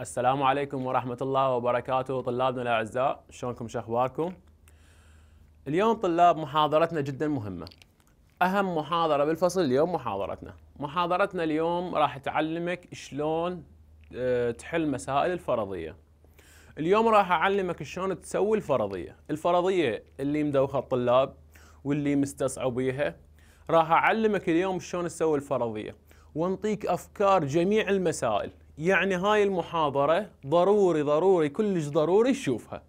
السلام عليكم ورحمة الله وبركاته طلابنا الأعزاء شلونكم شخباركم اليوم طلاب محاضرتنا جدا مهمة أهم محاضرة بالفصل اليوم محاضرتنا محاضرتنا اليوم راح تعلمك شلون آه، تحل مسائل الفرضية اليوم راح أعلمك شلون تسوي الفرضية الفرضية اللي مدوخة الطلاب واللي مستصعبيها راح أعلمك اليوم شلون تسوي الفرضية وانطيك أفكار جميع المسائل يعني هاي المحاضرة ضروري ضروري كلش ضروري تشوفها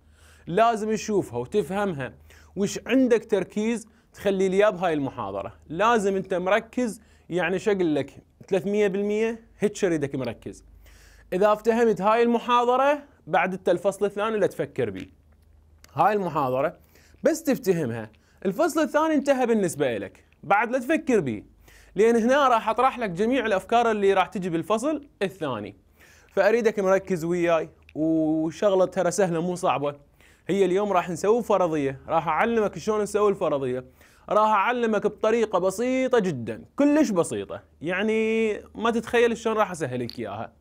لازم تشوفها وتفهمها وش عندك تركيز تخلي لي بهاي المحاضرة لازم انت مركز يعني شقل لك 300% هيك اريدك مركز اذا افتهمت هاي المحاضرة بعد انت الفصل الثاني لا تفكر بي هاي المحاضرة بس تفتهمها الفصل الثاني انتهى بالنسبة لك بعد لا تفكر بي لان هنا راح اطرح لك جميع الافكار اللي راح تجي بالفصل الثاني فاريدك مركز وياي وشغله ترى سهله مو صعبه هي اليوم راح نسوي فرضيه راح اعلمك شلون نسوي الفرضيه راح اعلمك بطريقه بسيطه جدا كلش بسيطه يعني ما تتخيل شلون راح اسهلك اياها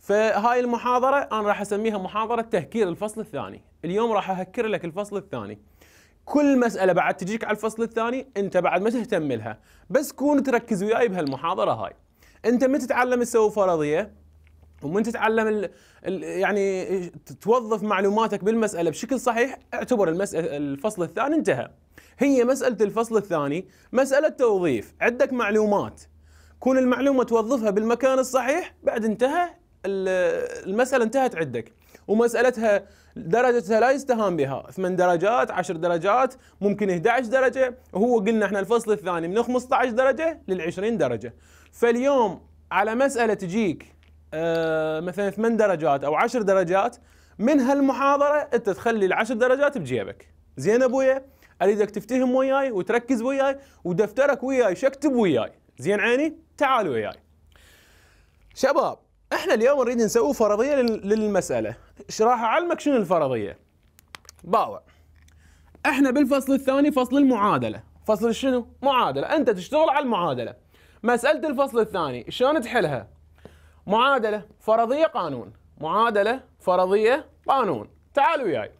فهاي المحاضره انا راح اسميها محاضره تهكير الفصل الثاني اليوم راح اهكر لك الفصل الثاني كل مساله بعد تجيك على الفصل الثاني انت بعد ما تهتم لها بس كون تركز وياي بهالمحاضره هاي انت متى تتعلم تسوي فرضيه ومن تتعلم الـ الـ يعني توظف معلوماتك بالمساله بشكل صحيح اعتبر المسألة الفصل الثاني انتهى. هي مساله الفصل الثاني مساله توظيف، عندك معلومات كون المعلومه توظفها بالمكان الصحيح بعد انتهى المساله انتهت عندك ومسالتها درجتها لا يستهان بها 8 درجات 10 درجات ممكن 11 درجه وهو قلنا احنا الفصل الثاني من 15 درجه لل 20 درجه فاليوم على مساله تجيك آه، مثلا ثمان درجات او عشر درجات من هالمحاضره انت تخلي العشر درجات بجيبك زين ابويا اريدك تفتهم وياي وتركز وياي ودفترك وياي شكتب وياي زين عيني تعال وياي شباب احنا اليوم نريد نسوي فرضيه للمساله ايش راح اعلمك شنو الفرضيه باوع احنا بالفصل الثاني فصل المعادله فصل شنو معادله انت تشتغل على المعادله مساله الفصل الثاني شلون تحلها معادلة فرضية قانون معادلة فرضية قانون تعالوا وياي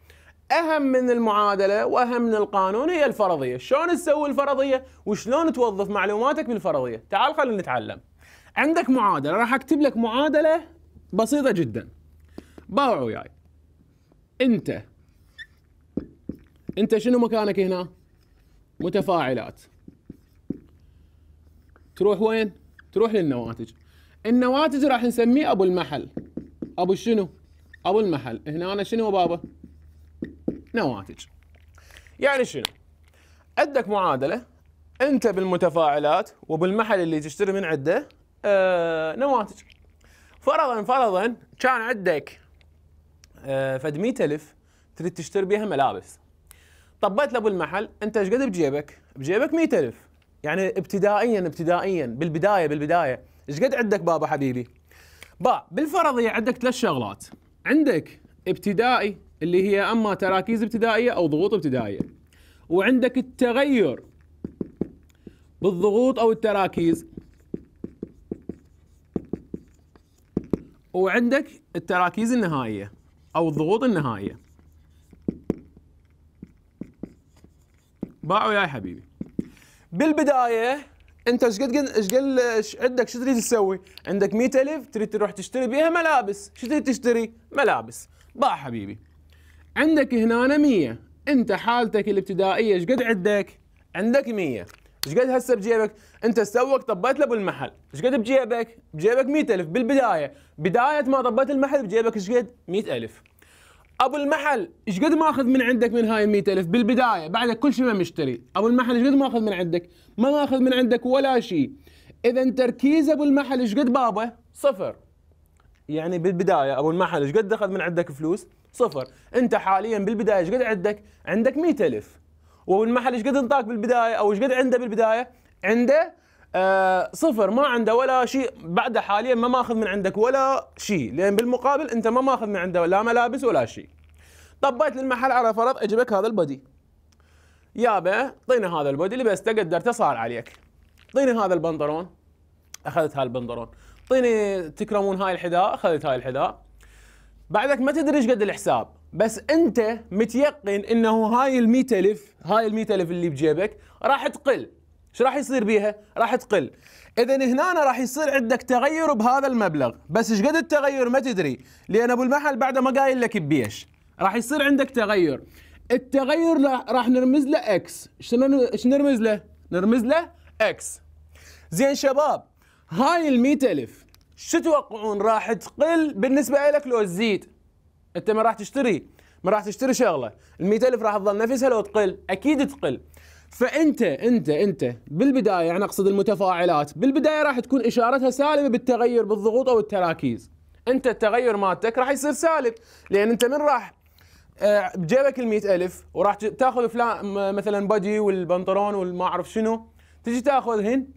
أهم من المعادلة وأهم من القانون هي الفرضية شلون تسوي الفرضية وشلون توظف معلوماتك بالفرضية تعال خلينا نتعلم عندك معادلة راح أكتب لك معادلة بسيطة جدا باوع وياي أنت أنت شنو مكانك هنا متفاعلات تروح وين تروح للنواتج النواتج راح نسميه ابو المحل ابو شنو؟ ابو المحل هنا أنا شنو بابا؟ نواتج يعني شنو؟ عندك معادله انت بالمتفاعلات وبالمحل اللي تشتري من عنده آه نواتج فرضا فرضا كان عندك آه فد 100000 تريد تشتري بها ملابس طبيت لابو المحل انت ايش قد بجيبك؟ بجيبك 100000 يعني ابتدائيا ابتدائيا بالبدايه بالبدايه ايش قد عندك بابا حبيبي با بالفرضيه عندك ثلاث شغلات عندك ابتدائي اللي هي اما تراكيز ابتدائيه او ضغوط ابتدائيه وعندك التغير بالضغوط او التراكيز وعندك التراكيز النهائيه او الضغوط النهائيه باعوا يا حبيبي بالبدايه انت ايش قد ايش قد عندك شو تريد تسوي؟ عندك 100000 تريد تروح تشتري بيها ملابس، شو تريد تشتري؟ ملابس، باع حبيبي. عندك هنا 100 انت حالتك الابتدائيه ايش قد عندك؟ عندك 100 ايش قد هسه بجيبك؟ انت سوق طبيت له بالمحل، ايش قد بجيبك؟ بجيبك 100000 بالبدايه، بدايه ما طبيت المحل بجيبك ايش قد؟ 100000 ابو المحل ايش قد ماخذ من عندك من هاي ال ألف بالبدايه بعدك كل شيء ما مشتري ابو المحل ايش قد ماخذ من عندك ما ماخذ من عندك ولا شيء اذا تركيز ابو المحل ايش قد بابه صفر يعني بالبدايه ابو المحل ايش قد اخذ من عندك فلوس صفر انت حاليا بالبدايه ايش قد عندك عندك 100000 وابو المحل ايش قد انطاك بالبدايه او ايش قد عنده بالبدايه عنده آه صفر ما عنده ولا شيء بعده حاليا ما ماخذ من عندك ولا شيء لان بالمقابل انت ما ماخذ من عنده لا ملابس ولا شيء طبيت للمحل على فرض اجبك هذا البودي يابا طيني هذا البودي لبسته قدرته صار عليك طيني هذا البنطلون اخذت هاي البنطلون طيني تكرمون هاي الحذاء اخذت هاي الحذاء بعدك ما تدري ايش قد الحساب بس انت متيقن انه هاي ال 100000 هاي ال 100000 اللي بجيبك راح تقل شو راح يصير بيها؟ راح تقل. اذا هنا راح يصير عندك تغير بهذا المبلغ، بس ايش قد التغير ما تدري، لان ابو المحل بعده ما قايل لك بيش. راح يصير عندك تغير. التغير راح نرمز له اكس، شنو ايش نرمز له؟ نرمز له اكس. زين شباب هاي ال 100000 شو تتوقعون راح تقل بالنسبه لك لو تزيد؟ انت ما راح تشتري ما راح تشتري شغله، ال 100000 راح تظل نفسها لو تقل، اكيد تقل. فانت انت انت بالبدايه انا يعني اقصد المتفاعلات بالبدايه راح تكون اشارتها سالبه بالتغير بالضغوط او التراكيز انت التغير مالتك راح يصير سالب لان انت من راح آه، بجيبك ال ألف وراح تاخذ فلان مثلا بادي والبنطلون والما اعرف شنو تجي تاخذهن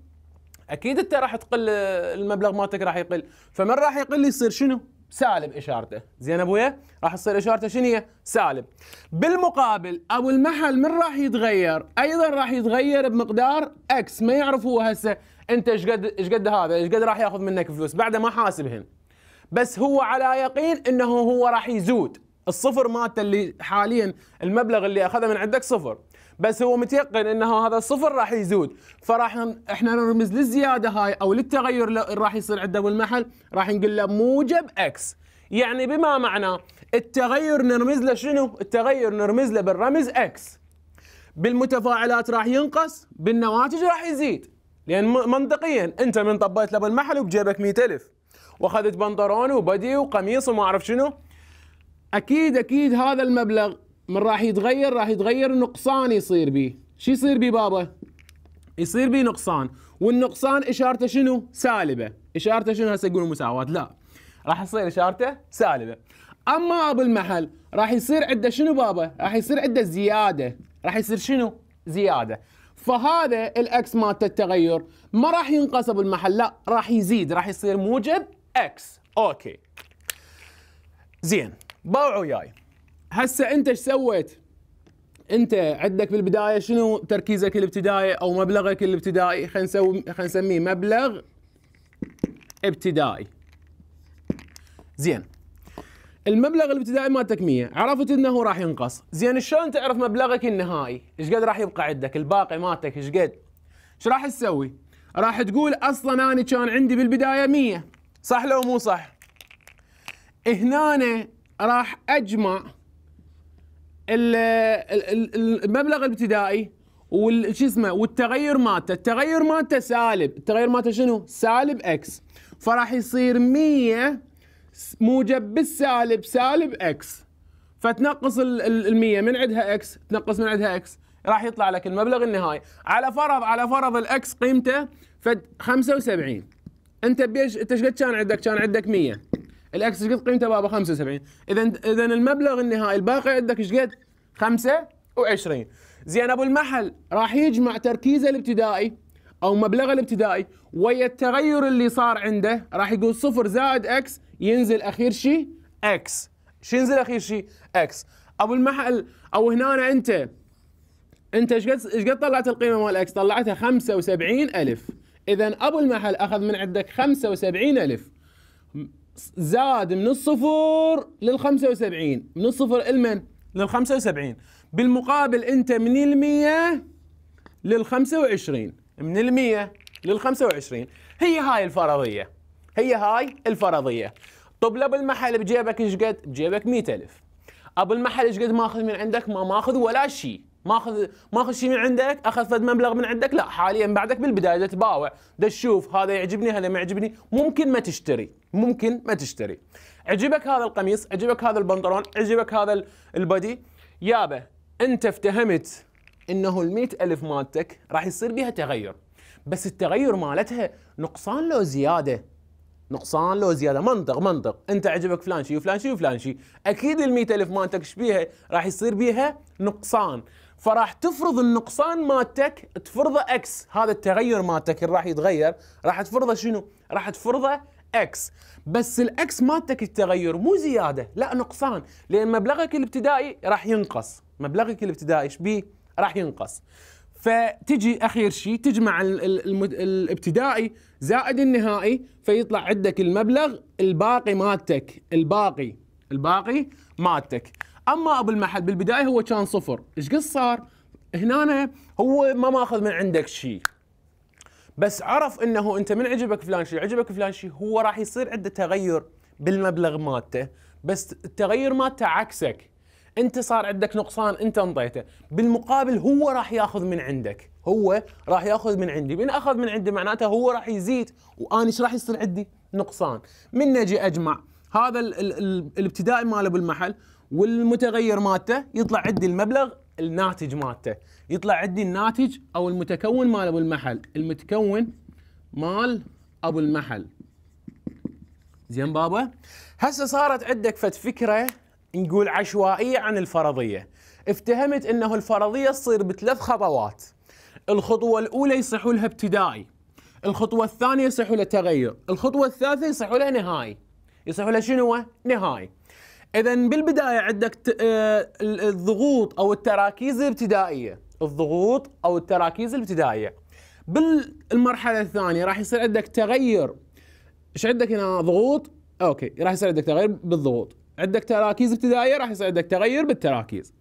اكيد انت راح تقل آه، المبلغ مالتك راح يقل فمن راح يقل يصير شنو سالب اشارته زين ابويا راح تصير اشارته شنو هي سالب بالمقابل ابو المحل من راح يتغير ايضا راح يتغير بمقدار اكس ما يعرف هو هسه انت ايش قد ايش قد هذا ايش قد راح ياخذ منك فلوس بعده ما حاسبهن بس هو على يقين انه هو راح يزود الصفر مالته اللي حاليا المبلغ اللي اخذه من عندك صفر بس هو متيقن انه هذا الصفر راح يزود فراح احنا نرمز للزياده هاي او للتغير اللي راح يصير عنده بالمحل راح نقول له موجب اكس يعني بما معناه التغير نرمز له شنو؟ التغير نرمز له بالرمز اكس بالمتفاعلات راح ينقص بالنواتج راح يزيد لان منطقيا انت من طبيت له بالمحل وبجيبك 100000 واخذت بنطلون وبدي وقميص وما اعرف شنو اكيد اكيد هذا المبلغ من راح يتغير راح يتغير نقصان يصير بيه شو يصير بيه بابا يصير بيه نقصان والنقصان اشارته شنو سالبه اشارته شنو هسه يقولون مساواه لا راح يصير اشارته سالبه اما بالمحل راح يصير عنده شنو بابا راح يصير عنده زياده راح يصير شنو زياده فهذا الاكس مالته التغير ما راح ابو بالمحل لا راح يزيد راح يصير موجب اكس اوكي زين باوعوا وياي هسه انت ايش سويت؟ انت عندك بالبدايه شنو تركيزك الابتدائي او مبلغك الابتدائي؟ خلينا نسوي خلينا نسميه مبلغ ابتدائي. زين. المبلغ الابتدائي مالتك 100 عرفت انه راح ينقص زين شلون تعرف مبلغك النهائي ايش قد راح يبقى عندك الباقي مالتك ايش قد ايش راح تسوي راح تقول اصلا انا كان عندي بالبدايه 100 صح لو مو صح هنا راح اجمع المبلغ الابتدائي وش اسمه والتغير مالته، التغير مالته سالب، التغير مالته شنو؟ سالب اكس، فراح يصير 100 موجب بالسالب سالب اكس، فتنقص ال 100 من عندها اكس، تنقص من عندها اكس، راح يطلع لك المبلغ النهائي، على فرض على فرض الاكس قيمته فد 75 انت بيش انت ايش قد كان عندك؟ كان عندك 100 الاكس ايش قد قيمته بابا 75 اذا اذا المبلغ النهائي الباقي عندك ايش قد 25 زين ابو المحل راح يجمع تركيزه الابتدائي او مبلغه الابتدائي ويا التغير اللي صار عنده راح يقول صفر زائد اكس ينزل اخير شيء اكس شو ينزل اخير شيء اكس ابو المحل او هنا أنا انت انت ايش قد ايش قد طلعت القيمه مال اكس طلعتها 75000 اذا ابو المحل اخذ من عندك 75000 زاد من الصفر لل 75 من الصفر لمن؟ لل 75 بالمقابل انت من ال 100 لل 25 من ال 100 لل 25 هي هاي الفرضيه هي هاي الفرضيه طب لو بالمحل بجيبك ايش قد؟ بجيبك 100000 ابو المحل ايش قد ماخذ من عندك؟ ما ماخذ ولا شيء ماخذ ماخذ شيء من عندك اخذ فد مبلغ من عندك لا حاليا بعدك بالبدايه تباوع تشوف هذا يعجبني هذا ما يعجبني ممكن ما تشتري ممكن ما تشتري عجبك هذا القميص عجبك هذا البنطلون عجبك هذا البدي يابا انت افتهمت انه ال ألف مالتك راح يصير بها تغير بس التغير مالتها نقصان لو زياده نقصان لو زياده منطق منطق انت عجبك فلان شيء وفلان شيء وفلان شيء اكيد ال ألف مالتك ايش بيها راح يصير بيها نقصان فراح تفرض النقصان مالتك تفرضه اكس هذا التغير مالتك اللي راح يتغير راح تفرضه شنو راح تفرضه اكس بس الاكس مالتك التغير مو زياده لا نقصان لان مبلغك الابتدائي راح ينقص مبلغك الابتدائي ايش بيه راح ينقص فتجي اخير شيء تجمع الابتدائي زائد النهائي فيطلع عندك المبلغ الباقي مالتك الباقي الباقي مالتك اما ابو المحل بالبدايه هو كان صفر ايش قص صار هنا هو ما ماخذ من عندك شيء بس عرف انه انت من عجبك فلان شيء عجبك فلان شيء هو راح يصير عنده تغير بالمبلغ مالته بس التغير مالته عكسك انت صار عندك نقصان انت انطيته بالمقابل هو راح ياخذ من عندك هو راح ياخذ من عندي من اخذ من عندي معناته هو راح يزيد وانا ايش راح يصير عندي نقصان من نجي اجمع هذا الابتدائي ماله بالمحل والمتغير مالته يطلع عندي المبلغ الناتج مالته يطلع عندي الناتج او المتكون مال ابو المحل المتكون مال ابو المحل زين بابا هسه صارت عندك فت فكره نقول عشوائيه عن الفرضيه افتهمت انه الفرضيه تصير بثلاث خطوات الخطوه الاولى يصيحوا لها ابتدائي الخطوه الثانيه يصيحوا لها تغير الخطوه الثالثه يصيحوا لها نهائي يصيحوا لها شنو نهائي اذا بالبدايه عندك آه، الضغوط او التراكيز الابتدائيه الضغوط او التراكيز الابتدائيه بالمرحله الثانيه راح يصير عندك تغير ايش عندك هنا ضغوط اوكي راح يصير عندك تغير بالضغوط عندك تراكيز ابتدائيه راح يصير عندك تغير بالتراكيز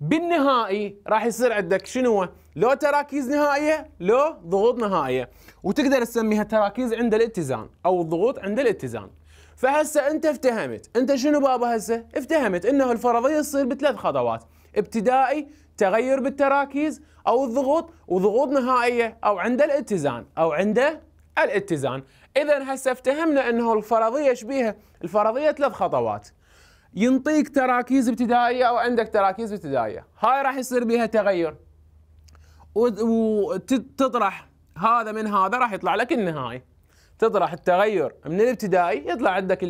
بالنهائي راح يصير عندك شنو لو تراكيز نهائيه لو ضغوط نهائيه وتقدر تسميها تراكيز عند الاتزان او الضغوط عند الاتزان فهسه انت افتهمت انت شنو بابا هسه افتهمت انه الفرضيه تصير بثلاث خطوات ابتدائي تغير بالتراكيز او الضغوط وضغوط نهائيه او عند الاتزان او عند الاتزان اذا هسه افتهمنا انه الفرضيه شبيهه الفرضيه ثلاث خطوات ينطيك تراكيز ابتدائيه او عندك تراكيز ابتدائيه هاي راح يصير بها تغير وتطرح هذا من هذا راح يطلع لك النهايه تطرح التغير من الابتدائي يطلع عندك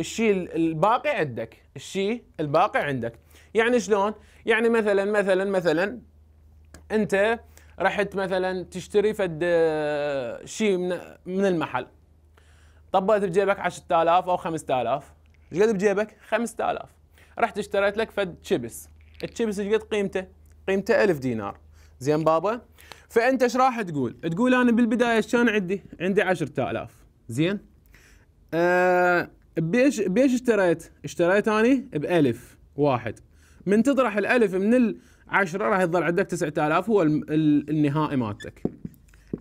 الشيء الباقي عندك الشيء الباقي عندك يعني شلون يعني مثلا مثلا مثلا انت رحت مثلا تشتري فد آه، شيء من من المحل طبقت بجيبك 10000 او 5000 ايش قد بجيبك 5000 رحت اشتريت لك فد شيبس الشيبس ايش قد قيمته قيمته 1000 دينار زين بابا فانت ايش راح تقول؟ تقول انا بالبدايه ايش كان عندي؟ عندي 10000 زين؟ آه بيش بيش اشتريت؟ اشتريت اني بألف واحد من تطرح الألف من العشرة راح يظل عندك 9000 هو النهائي مالتك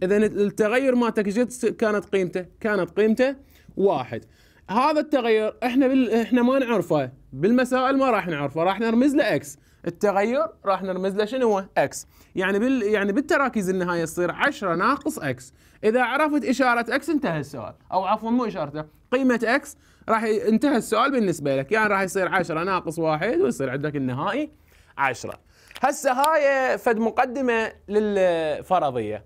اذا التغير مالتك جد كانت قيمته؟ كانت قيمته واحد هذا التغير احنا بال... احنا ما نعرفه بالمسائل ما راح نعرفه راح نرمز له اكس التغير راح نرمز له شنو هو؟ اكس يعني بال يعني بالتراكيز النهايه تصير 10 ناقص اكس اذا عرفت اشاره اكس انتهى السؤال او عفوا مو اشارته قيمه اكس راح انتهى السؤال بالنسبه لك يعني راح يصير 10 ناقص واحد ويصير عندك النهائي 10 هسه هاي فد مقدمه للفرضيه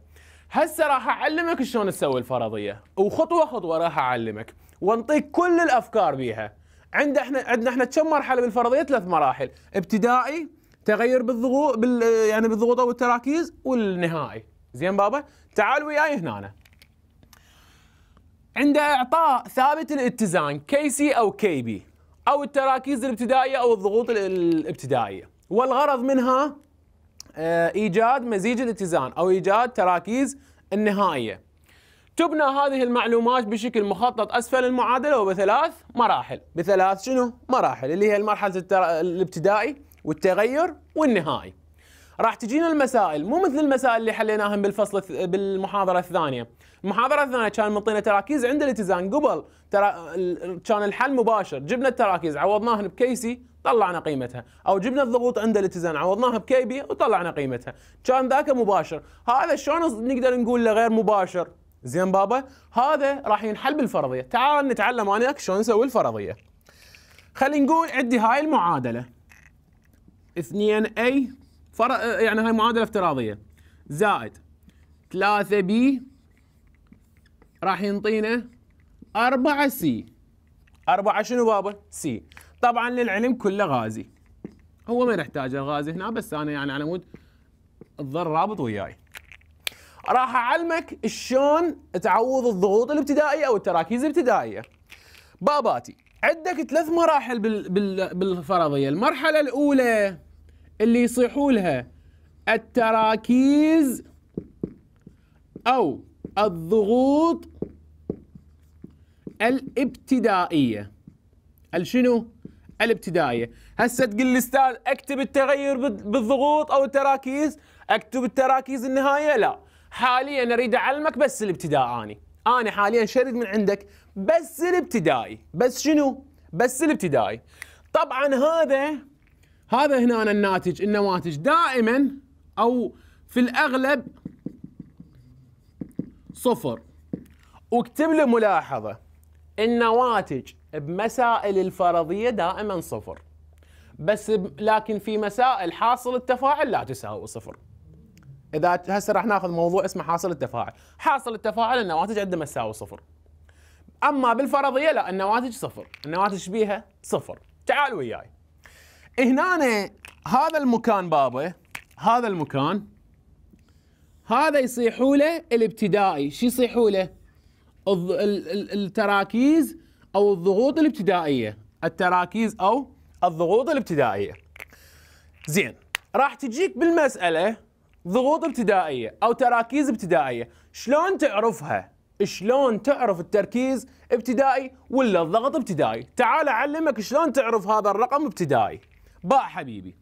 هسه راح اعلمك شلون تسوي الفرضيه وخطوه خطوه راح اعلمك وانطيك كل الافكار بيها عند احنا عندنا احنا كم مرحله بالفرضيه ثلاث مراحل ابتدائي تغير بالضغوط بال يعني بالضغوط او التراكيز والنهائي زين بابا تعال وياي هنا أنا. عند اعطاء ثابت الاتزان كي سي او كي بي او التراكيز الابتدائيه او الضغوط الابتدائيه والغرض منها آه، ايجاد مزيج الاتزان او ايجاد تراكيز النهائيه تبنى هذه المعلومات بشكل مخطط اسفل المعادله وبثلاث مراحل بثلاث شنو مراحل اللي هي المرحله الابتدائي والتغير والنهائي راح تجينا المسائل مو مثل المسائل اللي حليناها بالفصل بالمحاضره الثانيه المحاضره الثانيه كان منطينا تراكيز عند الاتزان قبل ترا... كان الحل مباشر جبنا التراكيز عوضناهن بكيسي طلعنا قيمتها او جبنا الضغوط عند الاتزان عوضناها بكيبي وطلعنا قيمتها كان ذاك مباشر هذا شلون نقدر نقول له غير مباشر زين بابا هذا راح ينحل بالفرضيه تعال نتعلم انا شلون نسوي الفرضيه خلينا نقول عندي هاي المعادله 2 a فرق يعني هاي معادله افتراضيه زائد 3 b راح ينطينا 4 c 4 شنو بابا؟ سي طبعا للعلم كله غازي هو ما نحتاج الغازي هنا بس انا يعني على مود الضر رابط وياي راح اعلمك شلون تعوض الضغوط الابتدائيه او التراكيز الابتدائيه باباتي عندك ثلاث مراحل بالفرضيه المرحله الاولى اللي يصيحوا لها التراكيز أو الضغوط الابتدائية الشنو؟ الابتدائية هسه تقول الأستاذ أكتب التغير بالضغوط أو التراكيز أكتب التراكيز النهاية لا حاليا أريد أعلمك بس الابتداء أني أنا حاليا شرد من عندك بس الابتدائي بس شنو؟ بس الابتدائي طبعا هذا هذا هنا أنا الناتج النواتج دائما أو في الأغلب صفر واكتب لي ملاحظة النواتج بمسائل الفرضية دائما صفر بس لكن في مسائل حاصل التفاعل لا تساوي صفر اذا هسه راح ناخذ موضوع اسمه حاصل التفاعل حاصل التفاعل النواتج عندنا تساوي صفر اما بالفرضيه لا النواتج صفر النواتج بيها صفر تعالوا وياي هنا هذا المكان بابا هذا المكان هذا يصيحوا له الابتدائي شو يصيحوا له التراكيز او الضغوط الابتدائيه التراكيز او الضغوط الابتدائيه زين راح تجيك بالمساله ضغوط ابتدائيه او تراكيز ابتدائيه شلون تعرفها شلون تعرف التركيز ابتدائي ولا الضغط ابتدائي تعال اعلمك شلون تعرف هذا الرقم ابتدائي باء حبيبي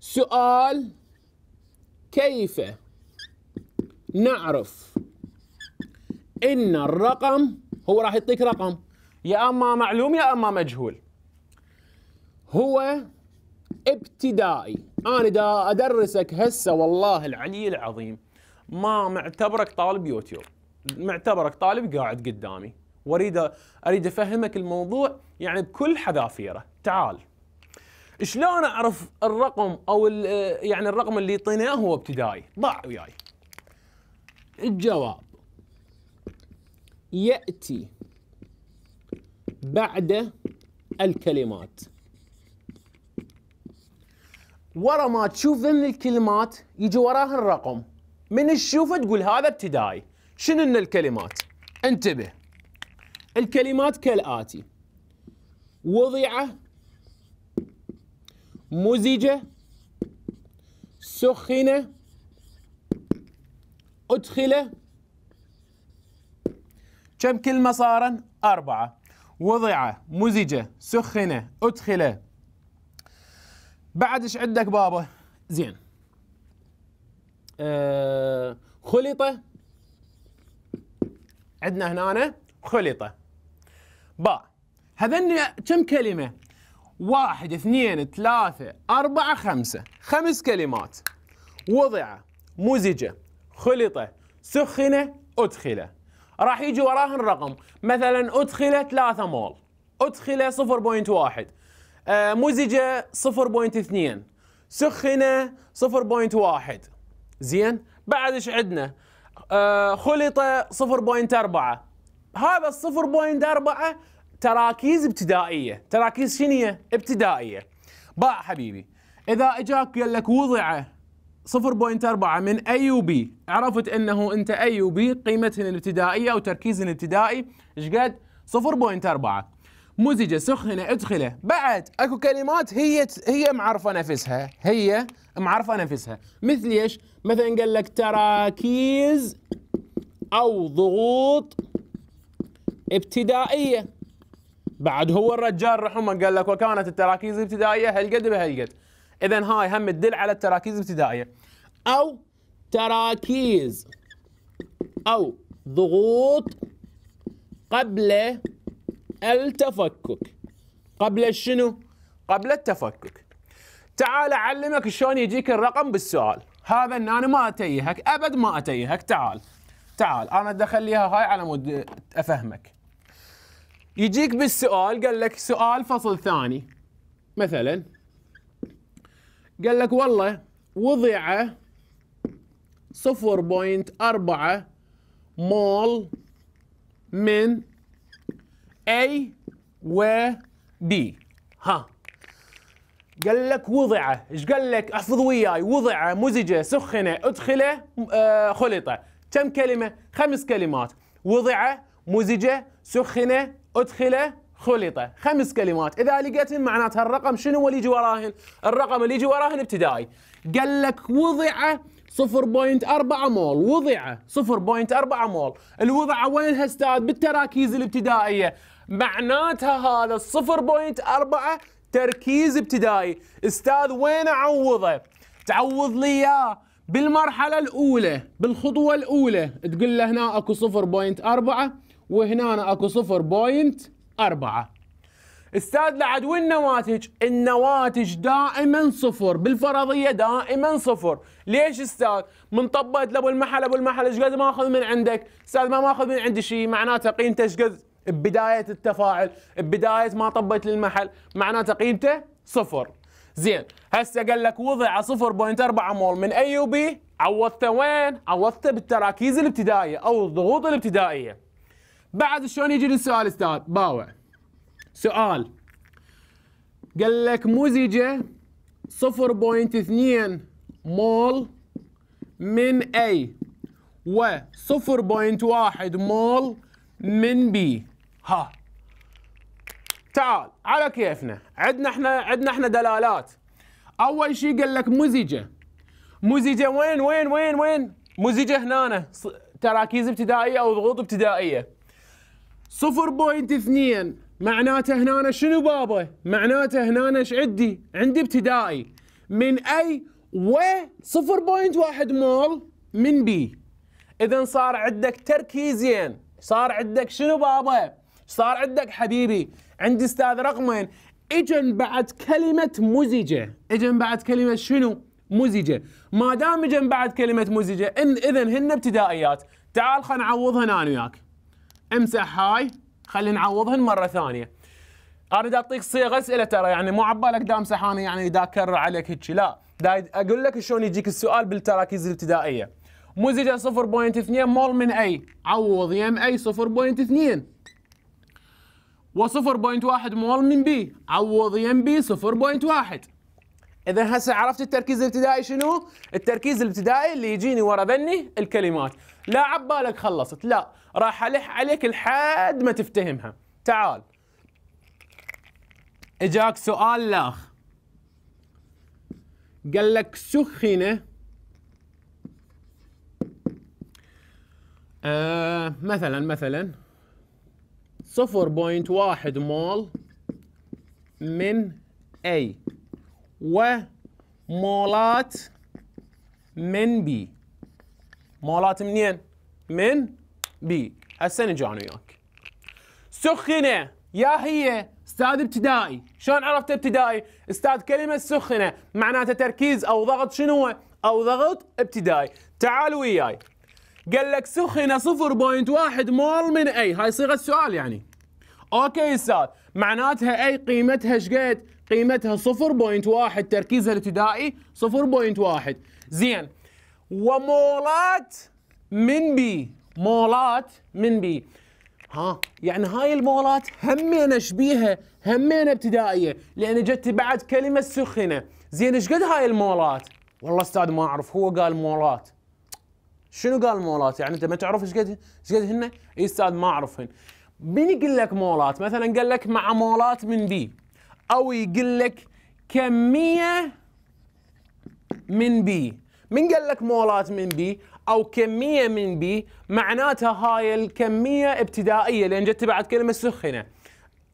سؤال كيف نعرف ان الرقم هو راح يعطيك رقم يا اما معلوم يا اما مجهول هو ابتدائي انا دا ادرسك هسه والله العلي العظيم ما معتبرك طالب يوتيوب معتبرك طالب قاعد قدامي واريد اريد افهمك الموضوع يعني بكل حذافيره تعال شلون اعرف الرقم او يعني الرقم اللي طيناه هو ابتدائي ضع وياي الجواب ياتي بعد الكلمات ورا ما تشوف ضمن الكلمات يجي وراها الرقم من تشوفه تقول هذا ابتدائي شنو ان الكلمات انتبه الكلمات كالاتي وضع مزج سخن أدخل كم كلمة صارن أربعة وضع مزج سخن أدخل بعد ايش عندك بابا زين آه، خلط عندنا هنا خلط باء هذني كم كلمة واحد اثنين ثلاثة أربعة خمسة خمس كلمات وضع مزج خلط سخن أدخل راح يجي وراها الرقم مثلا أدخل 3 مول أدخل 0.1 آه مزج 0.2 سخن 0.1 زين بعد ايش عندنا آه، صفر خلط 0.4 هذا الصفر بوينت أربعة تراكيز ابتدائيه، تراكيز شنية؟ ابتدائيه. باء حبيبي اذا اجاك قال لك وضع 0.4 من اي وبي، عرفت انه انت اي وبي قيمتهن الابتدائيه وتركيزهن الابتدائي ايش قد؟ 0.4 مزجه سخنه ادخله بعد اكو كلمات هي هي معرفه نفسها هي معرفه نفسها مثل ايش؟ مثلا قال لك تراكيز او ضغوط ابتدائيه بعد هو الرجال رحمه قال لك وكانت التراكيز الابتدائيه هالقد بهالقد اذا هاي هم تدل على التراكيز الابتدائيه او تراكيز او ضغوط قبل التفكك قبل شنو؟ قبل التفكك تعال اعلمك شلون يجيك الرقم بالسؤال هذا ان انا ما اتيهك ابد ما اتيهك تعال تعال انا ادخل لها هاي على مود افهمك يجيك بالسؤال قال لك سؤال فصل ثاني مثلا قال لك والله وضع 0.4 مول من A و B ها قال لك وضع ايش قال لك احفظ وياي وضع مزجه سخنه ادخله آه خلطه كم كلمه خمس كلمات وضع مزجه سخنه أدخل خلط خمس كلمات إذا لقيتهم معناتها الرقم شنو هو اللي يجي وراهن الرقم اللي يجي وراهن ابتدائي قال لك وضع 0.4 مول وضع 0.4 مول الوضع وينها استاذ بالتراكيز الابتدائية معناتها هذا 0.4 تركيز ابتدائي استاذ وين اعوضه تعوض لي اياه بالمرحلة الأولى بالخطوة الأولى تقول له هنا اكو 0.4 وهنا اكو صفر بوينت أربعة استاذ لعد وين النواتج؟ النواتج النواتج دائما صفر بالفرضية دائما صفر ليش استاذ من طبت لابو المحل ابو المحل ايش قد ما اخذ من عندك استاذ ما ماخذ من عندي شيء معناته قيمته ايش قد ببداية التفاعل ببداية ما طبت للمحل معناته قيمته صفر زين هسه قال لك وضع 0.4 مول من اي وبي عوضته وين عوضته بالتراكيز الابتدائية او الضغوط الابتدائية بعد شلون يجي السؤال استاذ باوع سؤال قال لك مزجه 0.2 مول من A و 0.1 مول من B ها تعال على كيفنا عندنا احنا عندنا احنا دلالات اول شيء قال لك مزجه مزجه وين وين وين وين مزجه هنا تراكيز ابتدائيه او ضغوط ابتدائيه 0.2 معناته هنا شنو بابا؟ معناته هنا ايش عندي؟ عندي ابتدائي من اي و 0.1 مول من بي اذا صار عندك تركيزين صار عندك شنو بابا؟ صار عندك حبيبي عندي استاذ رقمين اجن بعد كلمة مزجة اجن بعد كلمة شنو؟ مزجة ما دام اجن بعد كلمة مزجة إن اذا هن ابتدائيات تعال خلينا نعوضها انا وياك امسح هاي خلينا نعوضهن مره ثانيه اريد اعطيك صيغه اسئله ترى يعني مو عبالك دا امسح انا يعني دا اكرر عليك هيك لا دا اقول لك شلون يجيك السؤال بالتراكيز الابتدائيه مزجه 0.2 مول من اي عوض يم اي 0.2 و0.1 مول من بي عوض يم بي 0.1 اذا هسه عرفت التركيز الابتدائي شنو؟ التركيز الابتدائي اللي يجيني ورا ذني الكلمات لا عبالك خلصت لا راح الح عليك لحد ما تفتهمها تعال اجاك سؤال لاخ قال لك سخنه آه مثلا مثلا صفر بوينت واحد مول من A ومولات من B مولات منين؟ من بي هسه نجي انا وياك سخنه يا هي استاذ ابتدائي شلون عرفت ابتدائي استاذ كلمه سخنه معناته تركيز او ضغط شنو او ضغط ابتدائي تعال وياي قال لك سخنه 0.1 مول من اي هاي صيغه سؤال يعني اوكي استاذ معناتها اي قيمتها ايش قيمتها 0.1 تركيزها الابتدائي 0.1 زين ومولات من بي مولات من بي ها يعني هاي المولات همين اشبيها همين ابتدائيه لان جت بعد كلمه سخنه زين ايش قد هاي المولات والله استاذ ما اعرف هو قال مولات شنو قال مولات يعني انت ما تعرف ايش قد ايش قد هن اي استاذ ما اعرفهن من يقول لك مولات مثلا قال لك مع مولات من بي او يقول لك كميه من بي من قال لك مولات من بي او كميه من بي معناتها هاي الكميه ابتدائيه لان جت بعد كلمه سخنه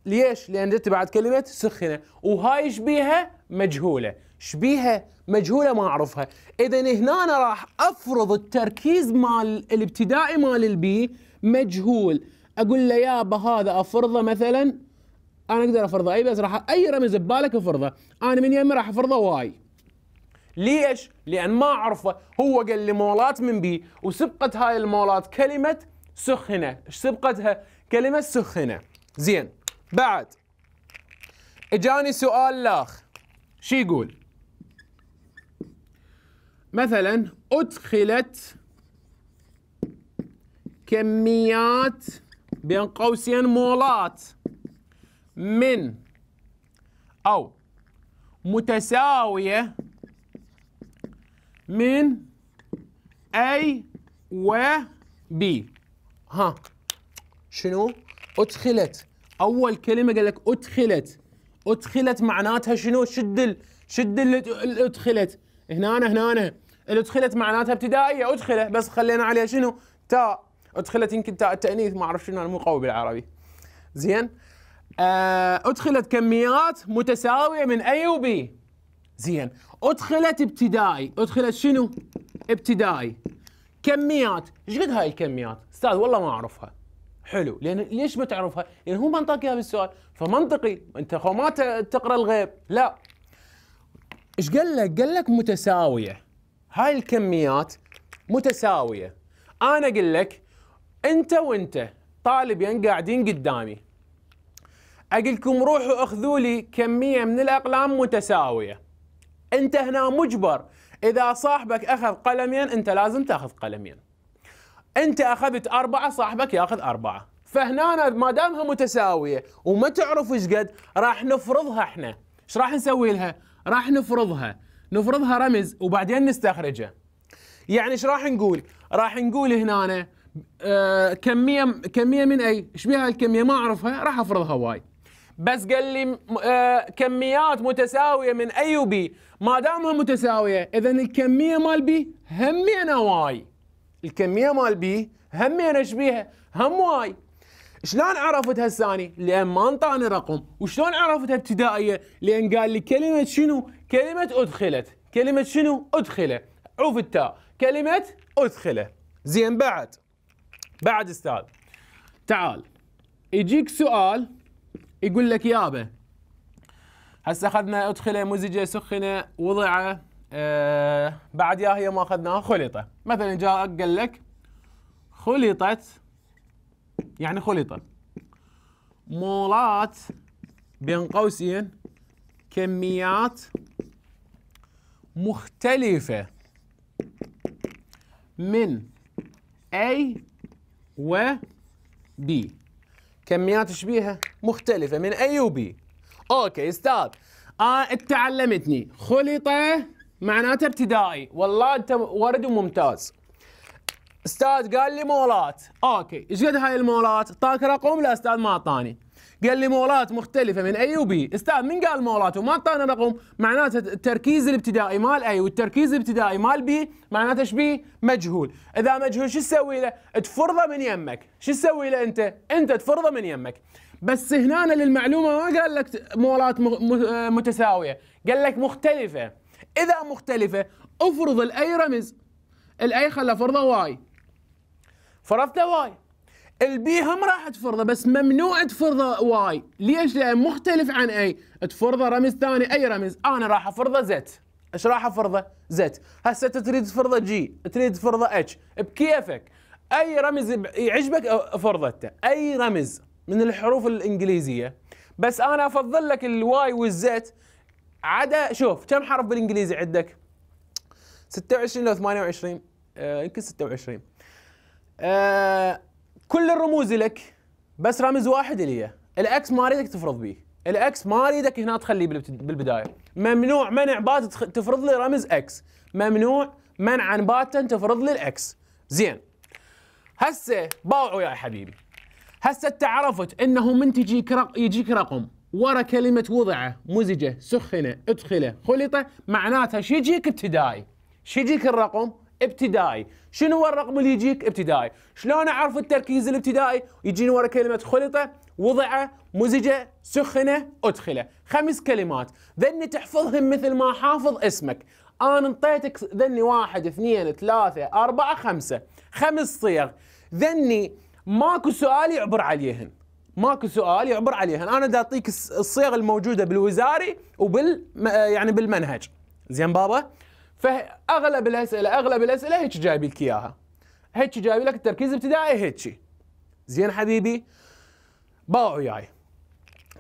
ليش؟ لان جت بعد كلمه سخنه وهاي شبيها مجهوله شبيها مجهوله ما اعرفها اذا هنا أنا راح افرض التركيز مال الابتدائي مال البي مجهول اقول له يابا هذا افرضه مثلا انا اقدر افرضه اي بس راح اي رمز ببالك افرضه انا من يمي راح افرضه واي ليش؟ لأن ما أعرفه هو قال لي مولات من بي وسبقت هاي المولات كلمة سخنة ايش سبقتها؟ كلمة سخنة زين بعد اجاني سؤال لاخ شو يقول؟ مثلا أدخلت كميات بين قوسين مولات من أو متساوية من A و B ها شنو؟ أدخلت أول كلمة قال لك أدخلت أدخلت معناتها شنو؟ شد شد اللي أدخلت هنا هنا هنا اللي أدخلت معناتها ابتدائية أدخله بس خلينا عليها شنو؟ تاء أدخلت يمكن تاء التأنيث ما أعرف شنو أنا مو قوي بالعربي زين؟ آه، أدخلت كميات متساوية من A B زين ادخلت ابتدائي ادخلت شنو ابتدائي كميات ايش قد هاي الكميات استاذ والله ما اعرفها حلو لان ليش ما تعرفها لان هو ما انطاك اياها بالسؤال فمنطقي انت خو ما تقرا الغيب لا ايش قال لك قال لك متساويه هاي الكميات متساويه انا اقول لك انت وانت طالبين قاعدين قدامي اقول لكم روحوا اخذوا لي كميه من الاقلام متساويه انت هنا مجبر اذا صاحبك اخذ قلمين انت لازم تاخذ قلمين انت اخذت اربعه صاحبك ياخذ اربعه فهنا ما دامها متساويه وما تعرف ايش قد راح نفرضها احنا ايش راح نسوي لها راح نفرضها نفرضها رمز وبعدين نستخرجه يعني ايش راح نقول راح نقول هنا أنا آه كميه كميه من اي ايش بها الكميه ما اعرفها راح افرضها واي بس قال لي آه، كميات متساويه من اي وبي ما دامها متساويه اذا الكميه مال بي انا واي الكميه مال بي همي انا شبيها هم واي شلون عرفت هالثاني؟ لان ما انطاني رقم، وشلون عرفتها ابتدائيه؟ لان قال لي كلمه شنو؟ كلمه ادخلت، كلمه شنو؟ ادخله، عوف التاء، كلمه ادخله. زين بعد بعد استاذ تعال يجيك سؤال يقول لك يابا هسه اخذنا ادخله مزجه سخنه وضعه آه بعد يا هي ما اخذناها خلطه مثلا جاء قال لك خلطت يعني خلطت مولات بين قوسين كميات مختلفة من A و B كميات شبيهة مختلفة من A و B اوكي استاذ آه تعلمتني خلط معناته ابتدائي والله انت ورد وممتاز استاذ قال لي مولات اوكي ايش قد هاي المولات طاك رقم لا استاذ ما اعطاني قال لي مولات مختلفه من اي وبي استاذ من قال مولات وما اعطانا رقم معناته التركيز الابتدائي مال اي والتركيز الابتدائي مال بي معناته ايش بي مجهول اذا مجهول شو تسوي له تفرضه من يمك شو تسوي له انت انت تفرضه من يمك بس هنا للمعلومه ما قال لك مولات متساويه قال لك مختلفه اذا مختلفه افرض الاي رمز الاي خلى فرضه واي فرضته واي البي هم راح تفرضه بس ممنوع تفرضه واي ليش لان مختلف عن اي تفرضه رمز ثاني اي رمز انا راح افرضه زت ايش راح افرضه زت هسه انت تريد تفرضه جي تريد تفرضه اتش بكيفك اي رمز يعجبك افرضته اي رمز من الحروف الانجليزيه بس انا افضل لك الواي والزت عدا شوف كم حرف بالانجليزي عندك 26 لو 28 آه يمكن 26 آه كل الرموز لك بس رمز واحد اللي الاكس ما اريدك تفرض بيه الاكس ما اريدك هنا تخليه بالبدايه ممنوع منع بات تفرض لي رمز اكس ممنوع منعا باتا تفرض لي الاكس زين هسه باوعوا يا حبيبي هسه انت عرفت انه من تجيك رق... يجيك رقم ورا كلمة وضعه مزجه سخنه ادخله خلطه معناتها شو يجيك ابتدائي شو يجيك الرقم ابتدائي شنو هو الرقم اللي يجيك ابتدائي شلون اعرف التركيز الابتدائي يجيني ورا كلمه خلطه وضع مزجه سخنه ادخله خمس كلمات ذني تحفظهم مثل ما حافظ اسمك انا انطيتك ذني واحد اثنين ثلاثه اربعه خمسه خمس صيغ ذني ماكو سؤال يعبر عليهن ماكو سؤال يعبر عليهن انا دا اعطيك الصيغ الموجوده بالوزاري وبال يعني بالمنهج زين بابا فاغلب الاسئله اغلب الاسئله هيك جايب لك اياها هيك جايب لك التركيز الابتدائي هيك زين حبيبي باعوا وياي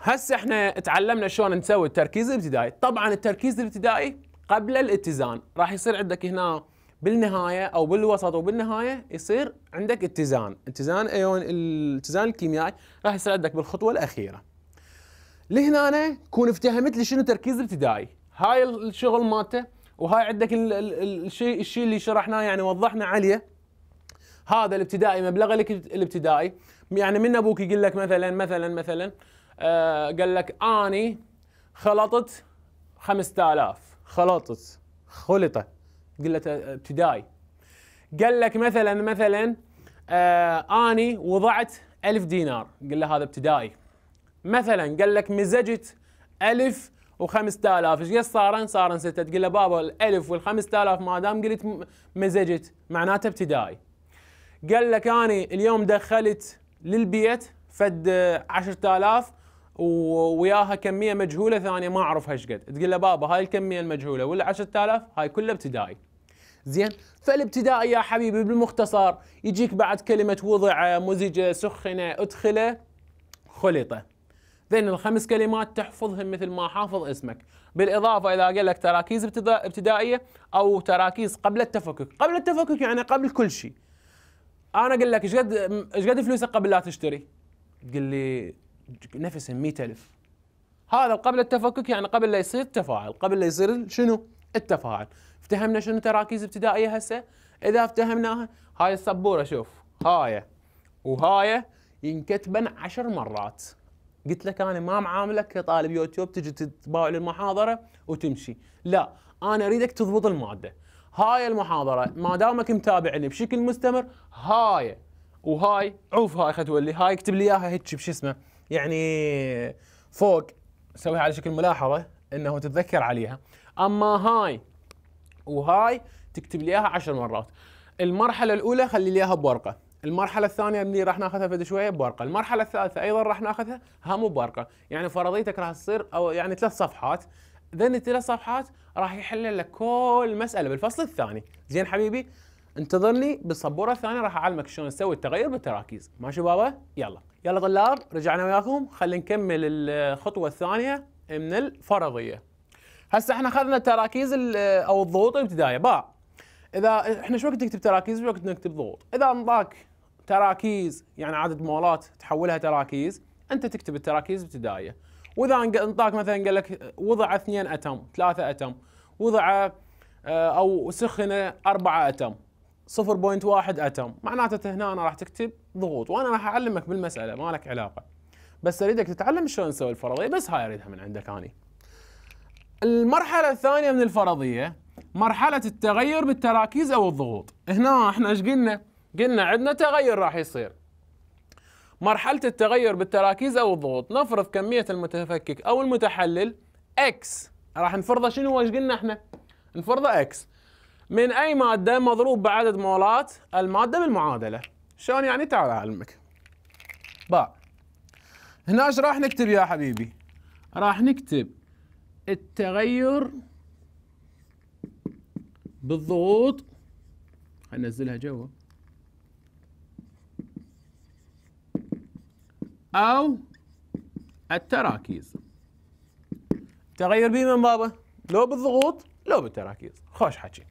هسه احنا تعلمنا شلون نسوي التركيز الابتدائي طبعا التركيز الابتدائي قبل الاتزان راح يصير عندك هنا بالنهايه او بالوسط وبالنهايه يصير عندك اتزان اتزان ايون الاتزان الكيميائي راح يصير عندك بالخطوه الاخيره لهنا كون افتهمت لي شنو تركيز ابتدائي هاي الشغل مالته وهاي عندك الشيء الشيء اللي شرحناه يعني وضحنا عليه هذا الابتدائي مبلغ لك الابتدائي يعني من ابوك يقول لك مثلا مثلا مثلا آه قال لك اني خلطت 5000 خلطت خلطه قلت ابتدائي قال لك مثلا مثلا آه اني وضعت 1000 دينار قال له هذا ابتدائي مثلا قال لك مزجت ألف و5000 ايش قد صارن؟ صارن سته تقول له بابا الالف وال5000 ما دام قلت مزجت معناته ابتدائي. قال لك انا اليوم دخلت للبيت فد 10000 وياها كميه مجهوله ثانيه ما اعرف ايش قد، تقول له بابا هاي الكميه المجهوله ولا 10000 هاي كلها ابتدائي. زين فالابتدائي يا حبيبي بالمختصر يجيك بعد كلمه وضع مزجة سخنة ادخله خلطه لأن الخمس كلمات تحفظهم مثل ما حافظ اسمك بالإضافة إذا قال لك تراكيز ابتدائية أو تراكيز قبل التفكك قبل التفكك يعني قبل كل شيء أنا أقول لك إيش قد إيش قد فلوسك قبل لا تشتري تقول لي نفس 100000 هذا قبل التفكك يعني قبل لا يصير التفاعل قبل لا يصير شنو التفاعل افتهمنا شنو تراكيز ابتدائية هسه إذا افتهمناها هاي السبورة شوف هاي وهاي ينكتبن عشر مرات قلت لك انا ما معاملك كطالب يوتيوب تجي تتباع للمحاضره وتمشي لا انا اريدك تضبط الماده هاي المحاضره ما دامك متابعني بشكل مستمر هاي وهاي عوف هاي خذ اللي هاي اكتب لي اياها هيك بش اسمه يعني فوق سويها على شكل ملاحظه انه تتذكر عليها اما هاي وهاي تكتب لي اياها 10 مرات المرحله الاولى خلي لي اياها بورقه المرحله الثانيه اللي راح ناخذها بعد شويه بورقه المرحله الثالثه ايضا راح ناخذها هم بورقه يعني فرضيتك راح تصير او يعني ثلاث صفحات ذن الثلاث صفحات راح يحل لك كل مساله بالفصل الثاني زين حبيبي انتظرني بالصبورة الثانيه راح اعلمك شلون تسوي التغير بالتراكيز ماشي بابا يلا يلا طلاب رجعنا وياكم خلينا نكمل الخطوه الثانيه من الفرضيه هسه احنا اخذنا التراكيز او الضغوط الابتدائيه باء اذا احنا شو وقت نكتب تراكيز وقت نكتب ضغوط اذا انطاك تراكيز يعني عدد مولات تحولها تراكيز انت تكتب التراكيز ابتدائيه واذا انطاك مثلا قال لك وضع اثنين اتم ثلاثه اتم وضع آه، او سخن أربعة اتم 0.1 اتم معناته هنا انا راح تكتب ضغوط وانا راح اعلمك بالمساله ما لك علاقه بس اريدك تتعلم شلون نسوي الفرضيه بس هاي اريدها من عندك اني المرحله الثانيه من الفرضيه مرحله التغير بالتراكيز او الضغوط هنا احنا ايش قلنا قلنا عندنا تغير راح يصير مرحلة التغير بالتراكيز أو الضغوط نفرض كمية المتفكك أو المتحلل X راح نفرضه شنو هو قلنا احنا نفرضه X من أي مادة مضروب بعدد مولات المادة بالمعادلة شلون يعني تعال أعلمك باء هنا ايش راح نكتب يا حبيبي راح نكتب التغير بالضغوط هنزلها جوا أو التراكيز تغير بيه من بابه لو بالضغوط لو بالتراكيز خوش حكي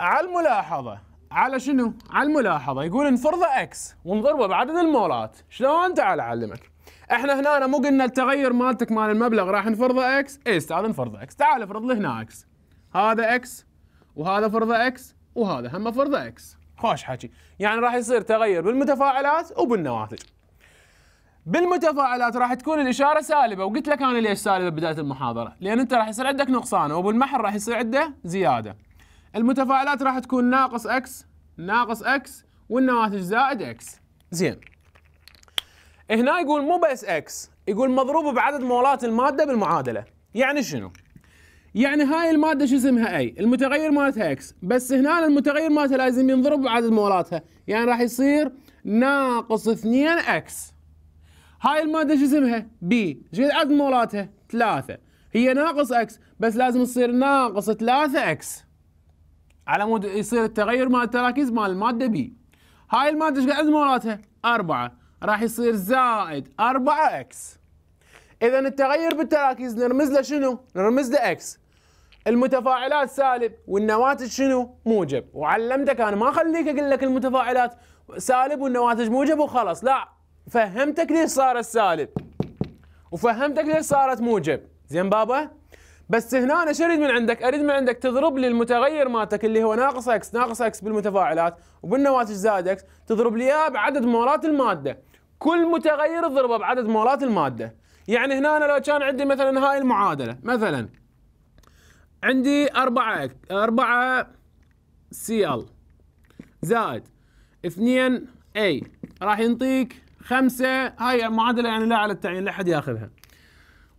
على الملاحظة على شنو؟ على الملاحظة يقول نفرضه اكس ونضربه بعدد المولات شلون؟ تعال اعلمك احنا هنا مو قلنا التغير مالتك مال المبلغ راح نفرضه اكس اي استاذ نفرضه اكس تعال افرض لي هنا اكس هذا اكس وهذا فرضه اكس وهذا هم فرضه اكس خوش حكي يعني راح يصير تغير بالمتفاعلات وبالنواتج بالمتفاعلات راح تكون الاشاره سالبه وقلت لك انا ليش سالبه بدايه المحاضره لان انت راح يصير عندك نقصان وبالمحل راح يصير عنده زياده المتفاعلات راح تكون ناقص اكس ناقص اكس والنواتج زائد اكس زين هنا يقول مو بس اكس يقول مضروب بعدد مولات الماده بالمعادله يعني شنو يعني هاي الماده شو اسمها اي المتغير مالتها اكس بس هنا المتغير مالتها لازم ينضرب بعدد مولاتها يعني راح يصير ناقص 2 اكس هاي الماده شو اسمها؟ بي شو عدد مولاتها؟ ثلاثه هي ناقص اكس بس لازم تصير ناقص ثلاثة اكس على مود يصير التغير مال التراكيز مال الماده بي هاي الماده ايش عدد مولاتها؟ أربعة راح يصير زائد أربعة اكس اذا التغير بالتراكيز نرمز له شنو؟ نرمز له اكس المتفاعلات سالب والنواتج شنو؟ موجب وعلمتك انا ما اخليك اقول لك المتفاعلات سالب والنواتج موجب وخلاص لا فهمتك ليش صارت سالب وفهمتك ليش صارت موجب زين بابا بس هنا انا شو اريد من عندك؟ اريد من عندك تضرب لي المتغير مالتك اللي هو ناقص اكس ناقص اكس بالمتفاعلات وبالنواتج زائد اكس تضرب لي اياه بعدد مولات الماده كل متغير تضربه بعدد مولات الماده يعني هنا انا لو كان عندي مثلا هاي المعادله مثلا عندي 4 4 سي ال زائد 2 اي راح ينطيك خمسة هاي معادلة يعني لا على التعيين لا حد ياخذها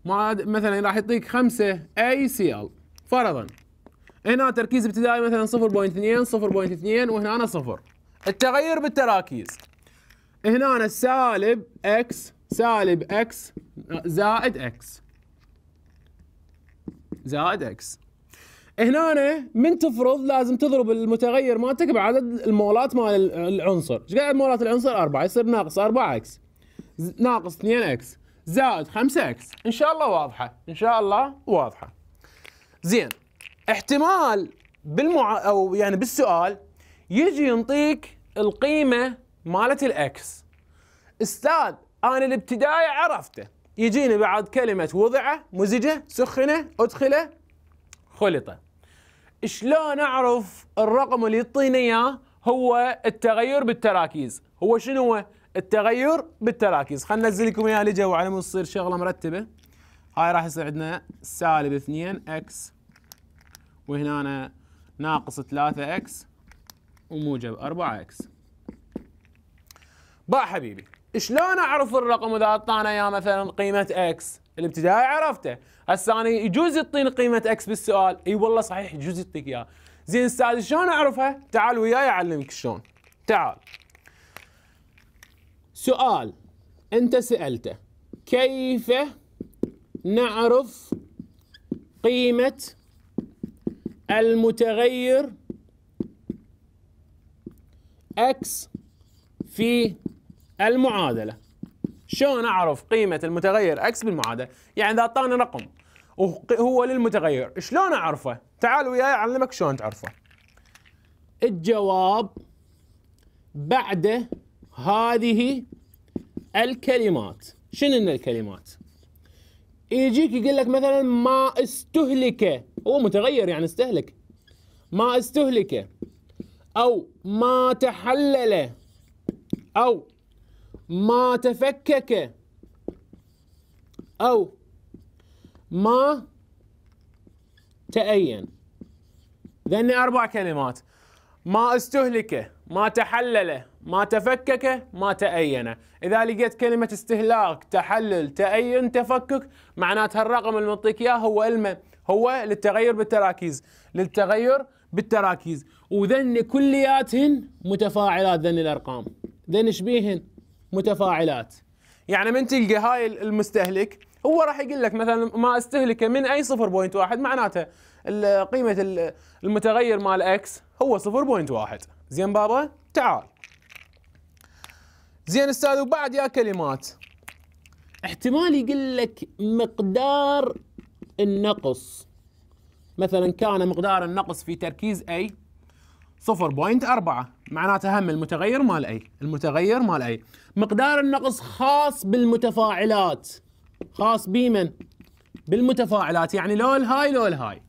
معاد مثلا راح يعطيك 5 اي سي ال فرضا هنا تركيز ابتدائي مثلا 0.2 0.2 وهنا أنا صفر التغير بالتراكيز هنا أنا سالب اكس سالب اكس زائد اكس زائد اكس هنا من تفرض لازم تضرب المتغير مالتك بعدد المولات مال العنصر ايش قاعد مولات العنصر 4 يصير ناقص 4 اكس ناقص 2 اكس زائد 5 اكس ان شاء الله واضحه ان شاء الله واضحه زين احتمال بالمع او يعني بالسؤال يجي ينطيك القيمه مالت الاكس استاذ انا الابتدائي عرفته يجيني بعد كلمه وضعه مزجه سخنه ادخله خلطه شلون اعرف الرقم اللي يعطيني اياه هو التغير بالتراكيز هو شنو هو التغير بالتراكيز خلنا ننزل لكم اياه لجو على مود تصير شغله مرتبه هاي راح يصير عندنا سالب 2 اكس وهنا أنا ناقص 3 اكس وموجب 4 اكس بقى حبيبي شلون اعرف الرقم اذا اعطانا اياه مثلا قيمه اكس الابتدائي عرفته هسه انا يجوز يعطيني قيمه اكس بالسؤال اي والله صحيح يجوز يعطيك اياها زين استاذ شلون اعرفها تعال وياي اعلمك شلون تعال سؤال انت سالته كيف نعرف قيمه المتغير اكس في المعادله شلون اعرف قيمه المتغير اكس بالمعادله يعني اذا اعطاني رقم وهو للمتغير شلون اعرفه تعال وياي اعلمك شلون تعرفه الجواب بعد هذه الكلمات شنو الكلمات يجيك يقول لك مثلا ما استهلك هو متغير يعني استهلك ما استهلك او ما تحلل او ما تفكك أو ما تأين ذني أربع كلمات ما استهلك ما تحلل ما تفكك ما تأين إذا لقيت كلمة استهلاك تحلل تأين تفكك معناتها الرقم اللي إياه هو الم هو للتغير بالتراكيز للتغير بالتراكيز وذن كلياتهن متفاعلات ذن الأرقام ذن شبيهن متفاعلات يعني من تلقى هاي المستهلك هو راح يقول لك مثلا ما استهلكه من اي 0.1 معناته قيمه المتغير مال اكس هو 0.1 زين بابا تعال زين استاذ وبعد يا كلمات احتمال يقول لك مقدار النقص مثلا كان مقدار النقص في تركيز اي 0.4 معناته هم المتغير مال اي المتغير مال اي مقدار النقص خاص بالمتفاعلات خاص بمن بالمتفاعلات يعني لو الهاي لو الهاي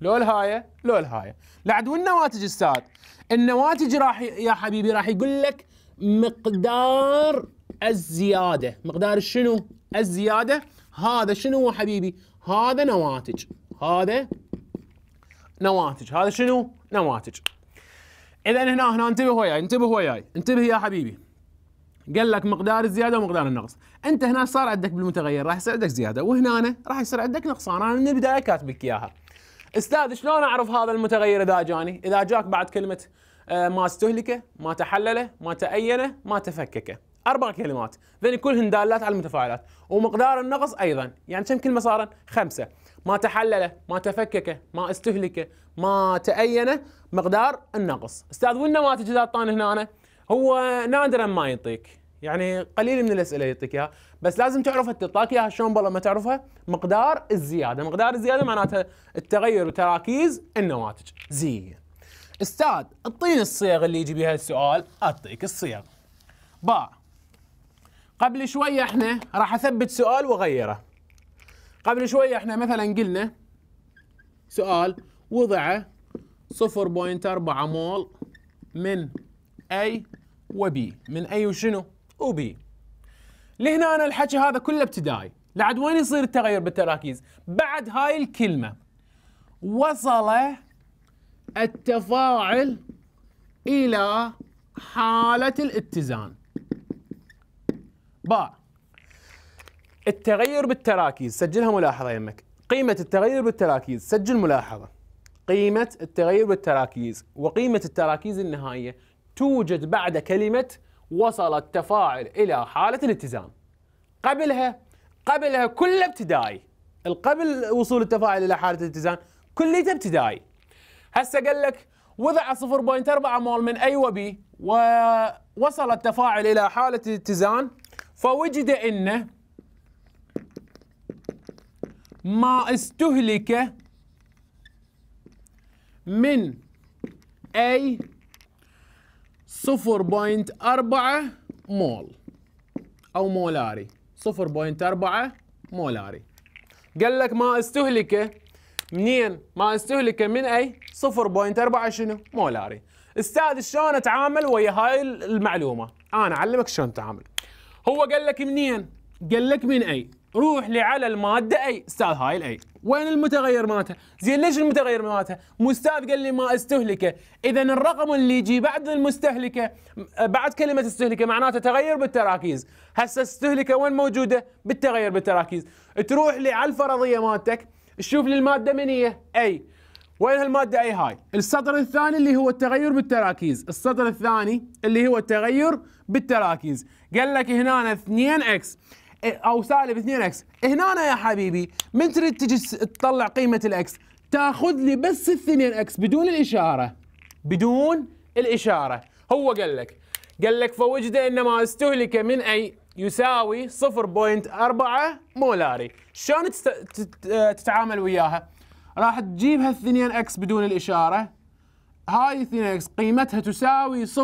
لو الهاي لو الهاي لعد والنواتج استاذ النواتج راح يا حبيبي راح يقول لك مقدار الزياده مقدار شنو الزياده هذا شنو يا حبيبي هذا نواتج هذا نواتج هذا شنو نواتج اذا هنا هنا انتبه وياي انتبه وياي انتبه يا حبيبي قال لك مقدار الزياده ومقدار النقص انت هنا صار عندك بالمتغير راح يصير عندك زياده وهنا راح يصير عندك نقصان انا من البدايه كاتبك اياها استاذ شلون اعرف هذا المتغير اذا جاني اذا جاك بعد كلمه آه، ما استهلكه ما تحلله ما تأينه ما تفككه اربع كلمات ذني كلهن دالات على المتفاعلات ومقدار النقص ايضا يعني كم كلمه صارن خمسه ما تحلله ما تفككه ما استهلكه ما تأينه مقدار النقص استاذ وين نماذج الطان هنا أنا؟ هو نادرا ما يعطيك يعني قليل من الاسئله يعطيك اياها بس لازم تعرف تعطاك اياها شلون بالله ما تعرفها مقدار الزياده مقدار الزياده معناتها التغير وتراكيز النواتج زين استاذ اعطيني الصيغ اللي يجي بها السؤال اعطيك الصيغ باع قبل شويه احنا راح اثبت سؤال واغيره قبل شويه احنا مثلا قلنا سؤال وضع 0.4 مول من A وبي من أي وشنو؟ وبي لهنا أنا الحكي هذا كله ابتدائي لعد وين يصير التغير بالتراكيز؟ بعد هاي الكلمة وصل التفاعل إلى حالة الاتزان باء التغير بالتراكيز سجلها ملاحظه يمك قيمه التغير بالتراكيز سجل ملاحظه قيمه التغير بالتراكيز وقيمه التراكيز النهائيه توجد بعد كلمه وصل التفاعل الى حاله الاتزان قبلها قبلها كل ابتدائي قبل وصول التفاعل الى حاله الاتزان كليته ابتدائي هسه قال لك وضع 0.4 مول من اي وبي ووصل التفاعل الى حاله الاتزان فوجد انه ما استهلك من أي 0.4 مول أو مولاري 0.4 مولاري قال لك ما استهلك منين؟ ما استهلك من أي 0.4 شنو؟ مولاري استاذ شلون اتعامل ويا هاي المعلومه انا اعلمك شلون اتعامل هو قال لك منين قال لك من اي روح لي على الماده اي استاذ هاي الاي وين المتغير مالتها زين ليش المتغير مالتها مستاذ قال لي ما استهلكه اذا الرقم اللي يجي بعد المستهلكه بعد كلمه استهلكه معناته تغير بالتراكيز هسه استهلكه وين موجوده بالتغير بالتراكيز تروح لي على الفرضيه مالتك تشوف لي الماده من هي اي وين هالماده اي هاي السطر الثاني اللي هو التغير بالتراكيز السطر الثاني اللي هو التغير بالتراكيز قال لك هنا 2 اكس او سالب 2 اكس هنا أنا يا حبيبي من تريد تجي تطلع قيمه الاكس تاخذ لي بس ال 2 اكس بدون الاشاره بدون الاشاره هو قال لك قال لك فوجد ان ما استهلك من اي يساوي 0.4 مولاري شلون تتعامل وياها راح تجيب هال2 اكس بدون الاشاره هاي 2 اكس قيمتها تساوي 0.4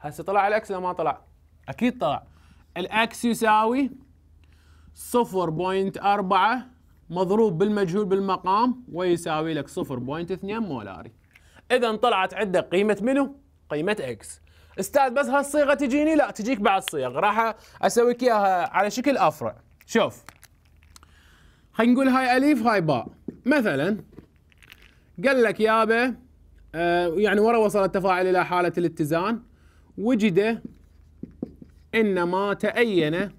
هسه طلع الاكس لا ما طلع اكيد طلع الاكس يساوي 0.4 مضروب بالمجهول بالمقام ويساوي لك 0.2 مولاري اذا طلعت عندك قيمه منو قيمه اكس استاذ بس هالصيغه تجيني لا تجيك بعد صيغ راح اسويك اياها على شكل افرع شوف خلينا نقول هاي الف هاي باء مثلا قال لك يابا آه، يعني ورا وصل التفاعل الى حاله الاتزان وجد إنما تأين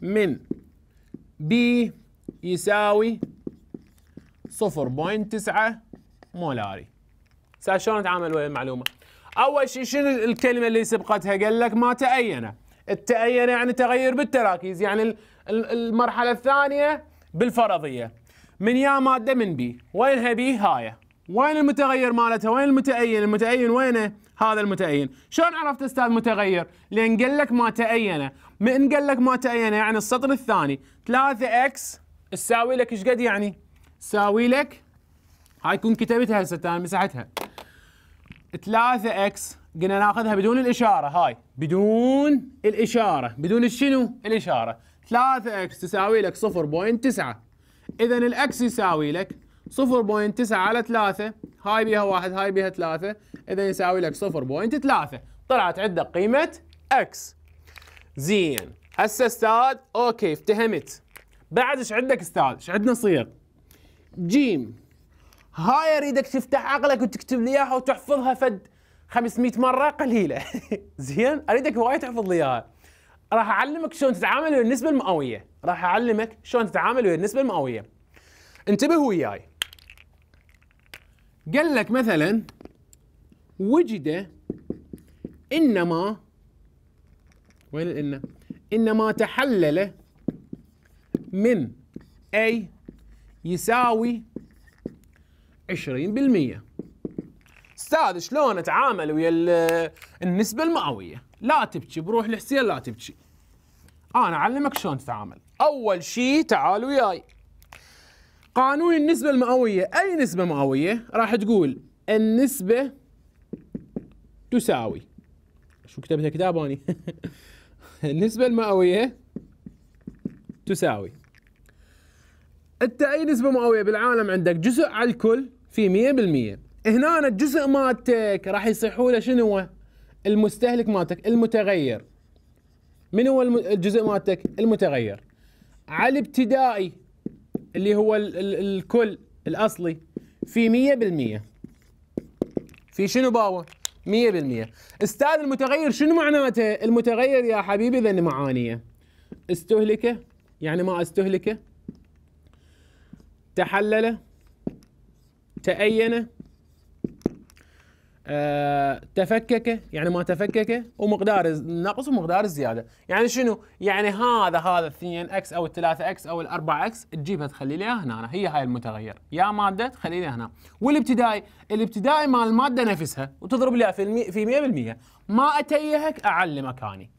من B يساوي 0.9 مولاري شلون نتعامل ويا المعلومة؟ أول شيء شنو الكلمة اللي سبقتها؟ قال لك ما تأين التأين يعني تغير بالتراكيز يعني المرحلة الثانية بالفرضية من يا مادة من بي وينها بي هايه وين المتغير مالتها؟ وين المتأين؟ المتأين وينه؟ هذا المتأين، شلون عرفت استاذ متغير؟ لأن قال لك ما تأين، من قال لك ما تأين يعني السطر الثاني 3x تساوي لك ايش قد يعني؟ تساوي لك هاي كنت كتبتها هسه انا مسحتها 3x قلنا ناخذها بدون الإشارة هاي بدون الإشارة بدون الشنو؟ الإشارة 3x تساوي لك 0.9 إذا الإكس يساوي لك 0.9 على 3 هاي بيها واحد هاي بيها 3 اذا يساوي لك 0.3 طلعت عندك قيمه اكس زين هسه استاذ اوكي افتهمت بعد ايش عندك استاذ؟ ايش عندنا صيغ؟ جيم هاي اريدك تفتح عقلك وتكتب لي اياها وتحفظها فد 500 مره قليله زين اريدك هواي تحفظ لي اياها راح اعلمك شلون تتعامل ويا النسبه المئويه راح اعلمك شلون تتعامل ويا النسبه المئويه انتبه وياي قال لك مثلا وجد انما وين الان؟ انما تحلل من اي يساوي 20% استاذ شلون اتعامل ويا النسبه المئويه؟ لا تبكي بروح لحسين لا تبكي انا اعلمك شلون تتعامل اول شيء تعال وياي قانون النسبة المئوية أي نسبة مئوية راح تقول النسبة تساوي شو كتبتها كتاب أني النسبة المئوية تساوي أنت أي نسبة مئوية بالعالم عندك جزء على الكل في 100% هنا الجزء مالتك راح يصيحوا له شنو المستهلك مالتك المتغير من هو الجزء مالتك المتغير على الابتدائي اللي هو ال ال الكل الاصلي في 100% في شنو باوة 100% استاذ المتغير شنو معناته المتغير يا حبيبي اذا معانيه استهلكه يعني ما استهلكه تحلل تأين آه، تفككه يعني ما تفككه ومقدار النقص ومقدار الزياده، يعني شنو؟ يعني هذا هذا 2 اكس او 3 اكس او 4 اكس تجيبها تخلي لها هنا هي هاي المتغير، يا ماده تخلي لها هنا، والابتدائي الابتدائي مال الماده نفسها وتضرب لها في في 100% ما اتيهك اعلي مكاني.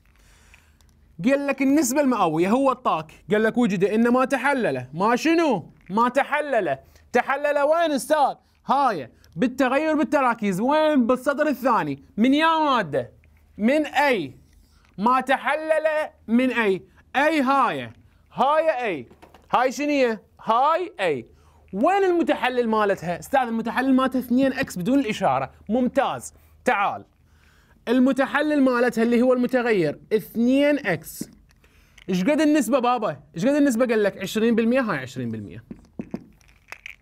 قال لك النسبه المئويه هو الطاك، قال لك وجد ان ما تحلله، ما شنو؟ ما تحلله، تحلله وين استاذ؟ هاي بالتغير بالتراكيز وين بالسطر الثاني من يا ماده من اي ما تحلل من اي اي هاي هاي اي هاي شنية هاي اي وين المتحلل مالتها استاذ المتحلل مالتها 2 اكس بدون الاشاره ممتاز تعال المتحلل مالتها اللي هو المتغير 2 اكس ايش قد النسبه بابا ايش قد النسبه قال لك 20% هاي 20%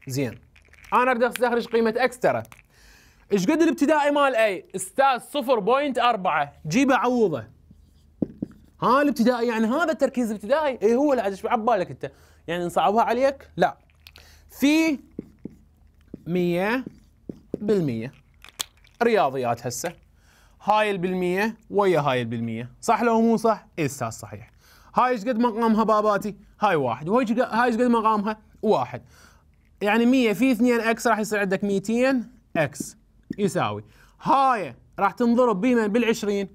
زين انا اريد استخرج قيمه اكس ترى ايش قد الابتدائي مال اي؟ استاذ 0.4 جيبه عوضه ها الابتدائي يعني هذا التركيز الابتدائي اي هو اللي ايش عبالك انت يعني نصعبها عليك؟ لا في 100% رياضيات هسه هاي البالمية ويا هاي البالمية صح لو مو صح؟ اي استاذ صحيح هاي ايش قد مقامها باباتي؟ هاي واحد وهاي ايش قد مقامها؟ واحد يعني 100 في 2 اكس راح يصير عندك 200 اكس يساوي هاي راح تنضرب بما بال20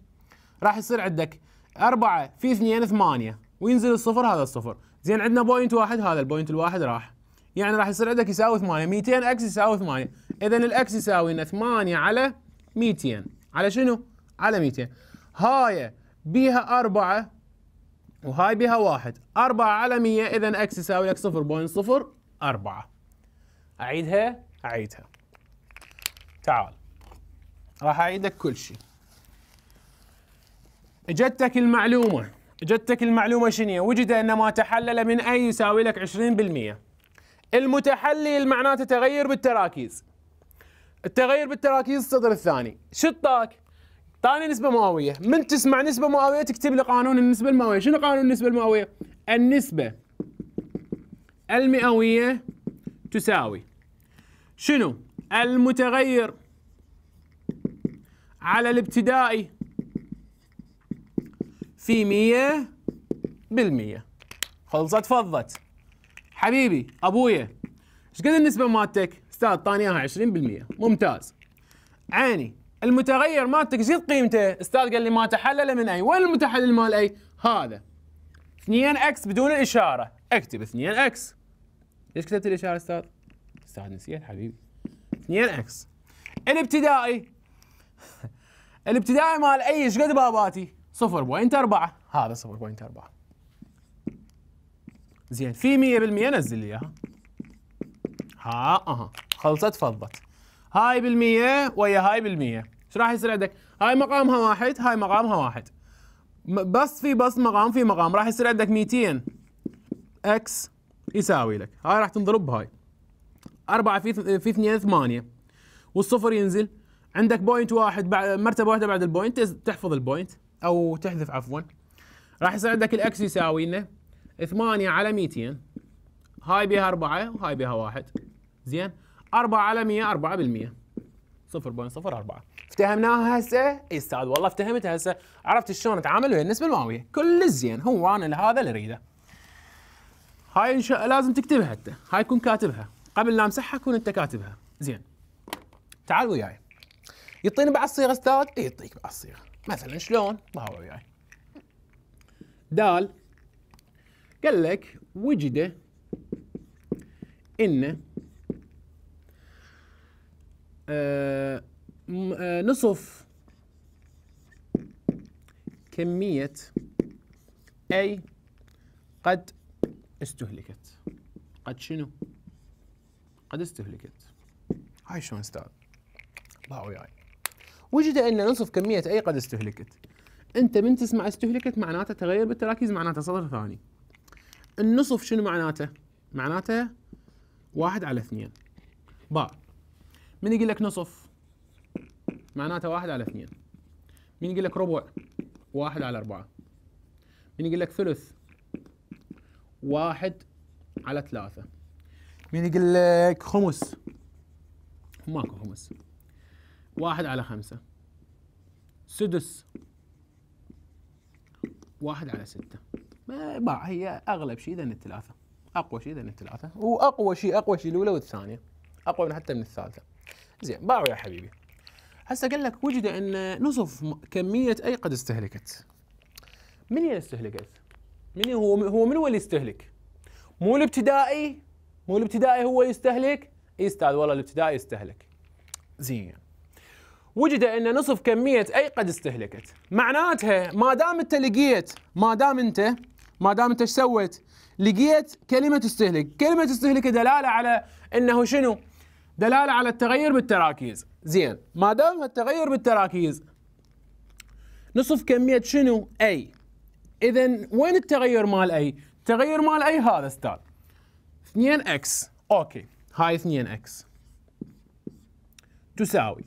راح يصير عندك 4 في 2 8 وينزل الصفر هذا الصفر زين عندنا بوينت واحد هذا البوينت الواحد راح يعني راح يصير عندك يساوي 8 200 اكس يساوي 8 اذا الاكس يساوي لنا 8 على 200 على شنو؟ على 200 هاي بها 4 وهاي بها واحد 4 على 100 اذا اكس يساوي لك 0.04 اعيدها اعيدها تعال راح اعيدك كل شيء اجتك المعلومه اجتك المعلومه شنو وجد ان ما تحلل من اي يساوي لك 20% المتحلل معناته تغير بالتراكيز التغير بالتراكيز الصدر الثاني شطاك طاني نسبة مئوية من تسمع نسبة مئوية تكتب لي قانون النسبة المئوية شنو قانون النسبة المئوية النسبة المئوية تساوي شنو المتغير على الابتدائي في 100 بالمية خلصت فضت حبيبي ابويا ايش قد النسبة مالتك؟ استاذ طاني اياها 20% ممتاز عيني المتغير مالتك زيد قيمته استاذ قال لي ما تحلل من اي وين المتحلل مال اي؟ هذا 2 اكس بدون الاشارة اكتب 2 اكس ليش كتبت الاشاره استاذ؟ استاذ نسيت حبيبي 2 اكس الابتدائي الابتدائي مال اي ايش قد باباتي؟ 0.4 هذا 0.4 زين في 100% نزل لي اياها ها اها خلصت فضت هاي بالمية ويا هاي بالمية ايش راح يصير عندك؟ هاي مقامها واحد هاي مقامها واحد بس في بس مقام في مقام راح يصير عندك 200 اكس يساوي لك هاي راح تنضرب بهاي 4 في في 2 8 والصفر ينزل عندك بوينت واحد بعد مرتبه واحده بعد البوينت تحفظ البوينت او تحذف عفوا راح يصير عندك الاكس يساوي لنا 8 على 200 هاي بها 4 وهاي بها 1 زين 4 على 100 4% 0.04 افتهمناها هسه اي استاذ والله افتهمتها هسه عرفت شلون اتعامل ويا النسبه المئويه كل زين هو انا هذا اللي اريده هاي إن شاء لازم تكتبها أنت هاي كون كاتبها قبل لا أمسحها كون أنت كاتبها زين تعال وياي يعطيني بعض الصيغه أستاذ؟ إي يعطيك بعض الصيغه مثلا شلون؟ ظهر وياي دال قال لك وجد ان آه، آه، نصف كمية أي قد استهلكت قد شنو؟ قد استهلكت هاي شلون استاذ؟ الله وياي وجد ان نصف كميه اي قد استهلكت انت من تسمع استهلكت معناته تغير بالتراكيز معناته صدر ثاني النصف شنو معناته؟ معناته واحد على اثنين باء من يقول لك نصف معناته واحد على اثنين من يقول لك ربع واحد على أربعة من يقول لك ثلث واحد على ثلاثة مين يقول لك خمس ماكو خمس واحد على خمسة سدس واحد على ستة باع هي أغلب شيء ذن الثلاثة أقوى شيء ذن الثلاثة وأقوى شيء أقوى شيء الأولى والثانية أقوى من حتى من الثالثة زين باعوا يا حبيبي هسا قال لك وجد أن نصف كمية أي قد استهلكت من هي استهلكت؟ من هو هو من هو اللي يستهلك؟ مو الابتدائي مو الابتدائي هو يستهلك؟ اي استاذ والله الابتدائي يستهلك. زين. وجد ان نصف كميه اي قد استهلكت، معناتها ما دام انت لقيت ما دام انت ما دام انت ايش سويت؟ لقيت كلمه استهلك، كلمه استهلك دلاله على انه شنو؟ دلاله على التغير بالتراكيز، زين، ما دام التغير بالتراكيز نصف كميه شنو؟ اي اذا وين التغير مال اي؟ التغير مال اي هذا استاذ 2 اكس اوكي هاي 2 اكس تساوي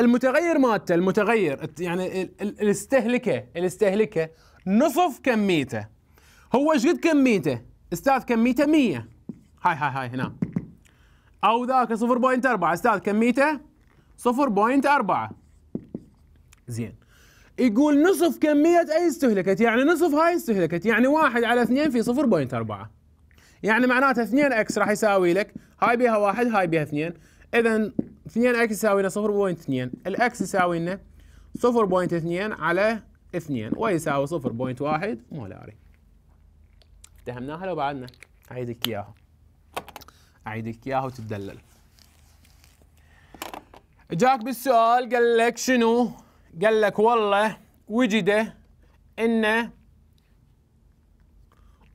المتغير مالته المتغير يعني الاستهلكه الاستهلكه نصف كميته هو ايش قد كميته؟ استاذ كميته 100 هاي هاي هاي هنا او ذاك 0.4 استاذ كميته 0.4 زين يقول نصف كمية أي استهلكت يعني نصف هاي استهلكت يعني واحد على اثنين في صفر بوينت أربعة يعني معناتها اثنين اكس راح يساوي لك هاي بيها واحد هاي بيها اثنين إذا اثنين اكس يساوي لنا صفر بوينت اثنين الأكس يساوي لنا صفر بوينت اثنين على اثنين ويساوي صفر بوينت واحد مولاري اتهمناها لو بعدنا أعيد لك إياها أعيد لك إياها وتتدلل جاك بالسؤال قال لك شنو قال لك والله وجد ان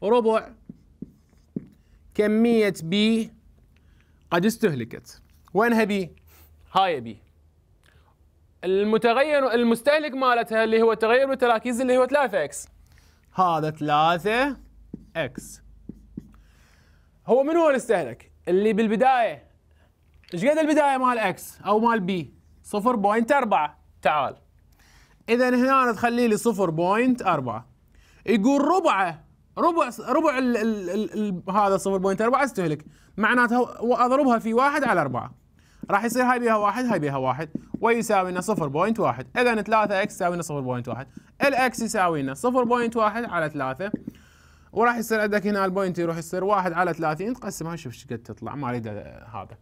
ربع كمية بي قد استهلكت وينها بي؟ هاي بي المتغير المستهلك مالتها اللي هو تغير بالتراكيز اللي هو 3 اكس هذا 3 اكس هو من هو اللي استهلك؟ اللي بالبداية ايش قد البداية مال اكس او مال بي؟ 0.4 تعال اذا هنا تخلي لي 0.4 يقول ربعه ربع ربع هذا 0.4 استهلك معناته اضربها في واحد على أربعة راح يصير هاي بيها واحد هاي بيها واحد ويساوي لنا 0.1 اذا 3 اكس يساوي لنا 0.1 الاكس يساوي لنا 0.1 على 3 وراح يصير عندك هنا البوينت يروح يصير 1 على 30 تقسمها شوف ايش قد تطلع ما اريد هذا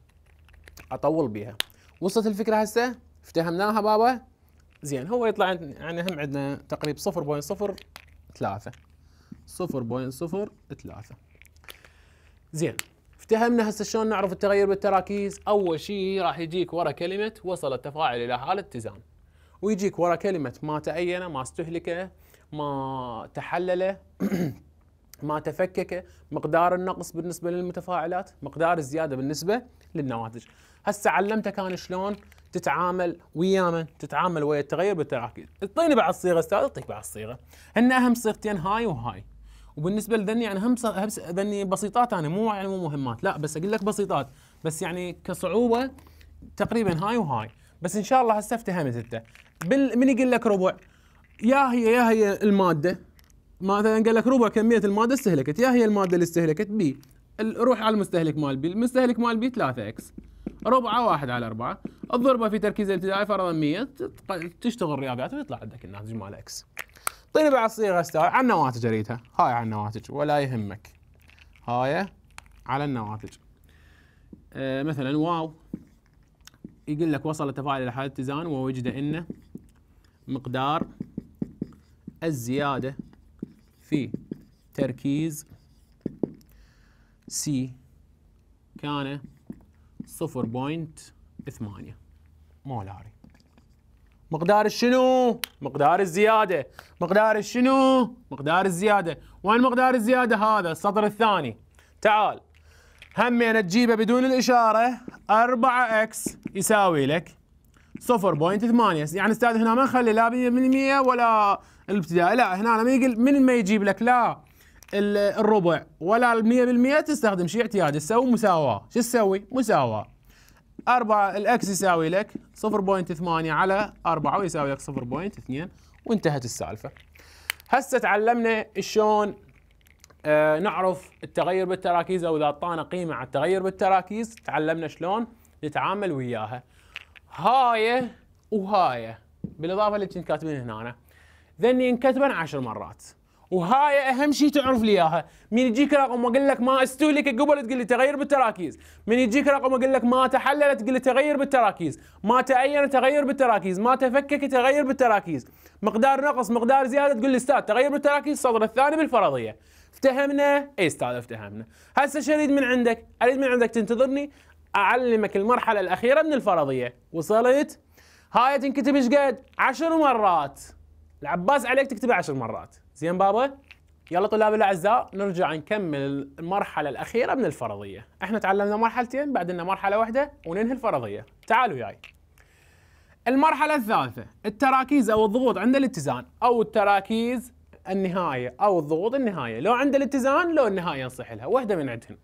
اطول بيها وصلت الفكره هسه افتهمناها بابا زين هو يطلع يعني هم عندنا تقريب 0.03 0.03 زين افتهمنا هسه شلون نعرف التغير بالتراكيز اول شيء راح يجيك ورا كلمه وصل التفاعل الى حاله اتزان ويجيك ورا كلمه ما تاينه ما استهلكه ما تحلله ما تفككه مقدار النقص بالنسبه للمتفاعلات مقدار الزياده بالنسبه للنواتج هسه علمتك انا شلون تتعامل ويا من؟ تتعامل ويا التغير بالتراكيز اعطيني بعض الصيغه استاذ اعطيك بعض الصيغه هن اهم صيغتين هاي وهاي وبالنسبه لذني يعني هم ذني بسيطات انا يعني مو يعني مو مهمات لا بس اقول لك بسيطات بس يعني كصعوبه تقريبا هاي وهاي بس ان شاء الله هسه افتهمت انت بال... من يقول لك ربع يا هي يا هي الماده مثلا قال لك ربع كميه الماده استهلكت يا هي الماده اللي استهلكت بي روح على المستهلك مال بي المستهلك مال بي 3 اكس ربعة واحد على أربعة الضربة في تركيز الابتدائي فرضا 100 تشتغل رياضيات ويطلع عندك الناتج مال اكس طيب على الصيغة استوى على النواتج اريدها هاي على النواتج ولا يهمك هاي على النواتج آه مثلا واو يقول لك وصل التفاعل الى حاله اتزان ووجد ان مقدار الزياده في تركيز سي كان 0.8 مولاري مقدار الشنو؟ مقدار الزيادة مقدار الشنو؟ مقدار الزيادة وين مقدار الزيادة هذا؟ السطر الثاني تعال همين تجيبه بدون الإشارة 4x يساوي لك 0.8 يعني استاذ هنا ما نخلي لا 100% ولا الابتدائي لا هنا ما يقل من ما يجيب لك لا الربع ولا المية بالمية تستخدم شيء اعتيادي تسوي مساواة شو تسوي مساواة أربعة الأكس يساوي لك 0.8 على 4 ويساوي لك 0.2 وانتهت السالفة هسه تعلمنا شلون آه نعرف التغير بالتراكيز او اذا اعطانا قيمه على التغير بالتراكيز تعلمنا شلون نتعامل وياها هاي وهاي بالاضافه اللي كنت كاتبين هنا ذني ينكتبن عشر مرات وهاي اهم شيء تعرف لي اياها من يجيك رقم واقول لك ما استهلك قبل تقول لي تغير بالتراكيز من يجيك رقم واقول لك ما تحلل تقول لي تغير بالتراكيز ما تعين تغير بالتراكيز ما تفكك تغير بالتراكيز مقدار نقص مقدار زياده تقول لي استاذ تغير بالتراكيز السطر الثاني بالفرضيه افتهمنا اي استاذ افتهمنا هسه شو اريد من عندك اريد من عندك تنتظرني اعلمك المرحله الاخيره من الفرضيه وصلت هاي تنكتب ايش قد عشر مرات العباس عليك تكتبها عشر مرات زين بابا يلا طلاب الاعزاء نرجع نكمل المرحله الاخيره من الفرضيه احنا تعلمنا مرحلتين بعد لنا مرحله واحده وننهي الفرضيه تعالوا وياي المرحله الثالثه التراكيز او الضغوط عند الاتزان او التراكيز النهايه او الضغوط النهايه لو عند الاتزان لو النهايه نصح لها واحده من عندهن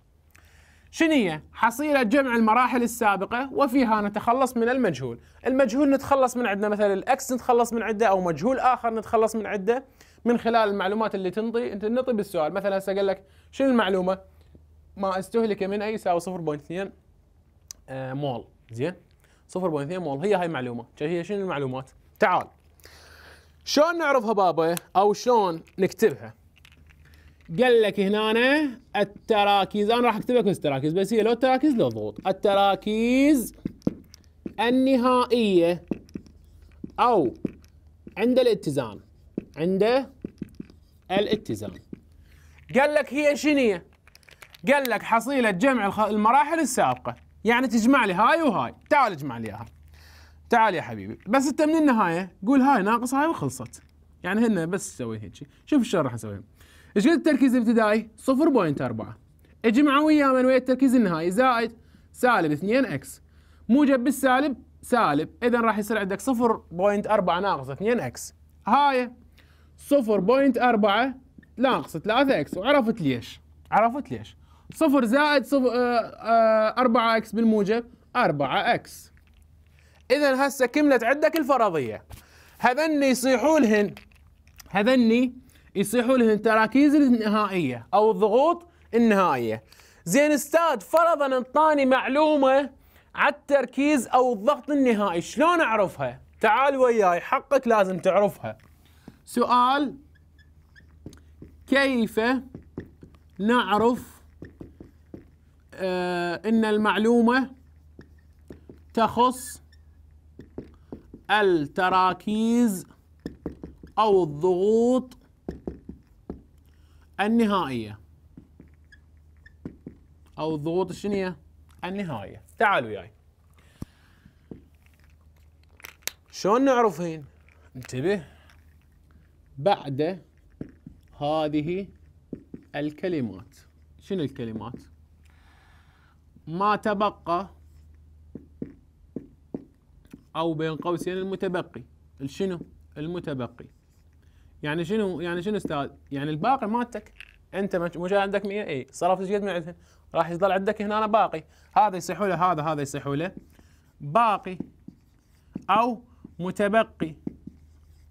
شنية حصيلة جمع المراحل السابقة وفيها نتخلص من المجهول المجهول نتخلص من عندنا مثلا الأكس نتخلص من عده أو مجهول آخر نتخلص من عده من خلال المعلومات اللي تنطي انت تنطي بالسؤال مثلا هسه قال لك شنو المعلومه؟ ما استهلك من اي يساوي 0.2 آه، مول زين 0.2 مول هي هاي معلومه هي شنو المعلومات؟ تعال شلون نعرفها بابا او شلون نكتبها؟ قال لك هنا التراكيز انا راح اكتب لك التراكيز بس هي لو التراكيز لو ضغوط التراكيز النهائيه او عند الاتزان عند الاتزان قال لك هي شنية قال لك حصيلة جمع المراحل السابقة يعني تجمع لي هاي وهاي تعال اجمع لي اياها تعال يا حبيبي بس انت من النهاية قول هاي ناقص هاي وخلصت يعني هن بس سوي هيك شوف شلون راح اسويه ايش قد التركيز الابتدائي 0.4 اجمع وياه من ويا التركيز النهائي زائد سالب 2 اكس موجب بالسالب سالب اذا راح يصير عندك 0.4 ناقص 2 اكس هاي 0.4 ناقص 3 اكس وعرفت ليش عرفت ليش 0 زائد 4 آه، آه، اكس بالموجب 4 اكس اذا هسه كملت عندك الفرضيه هذني يصيحوا لهن هذني يصيحوا لهن التراكيز النهائيه او الضغوط النهائيه زين استاذ فرضا انطاني معلومه على التركيز او الضغط النهائي شلون اعرفها تعال وياي حقك لازم تعرفها سؤال كيف نعرف آه، ان المعلومه تخص التراكيز او الضغوط النهائيه او الضغوط الشنيه النهائيه تعالوا وياي شلون نعرفهن انتبه بعد هذه الكلمات شنو الكلمات ما تبقى او بين قوسين المتبقي الشنو المتبقي يعني شنو يعني شنو استاذ يعني الباقي مالتك انت مجرد عندك 100 اي صرفت ايش قد من عندهم راح يظل عندك هنا أنا باقي هذا يصيحوا له هذا هذا يصيحوا له باقي او متبقي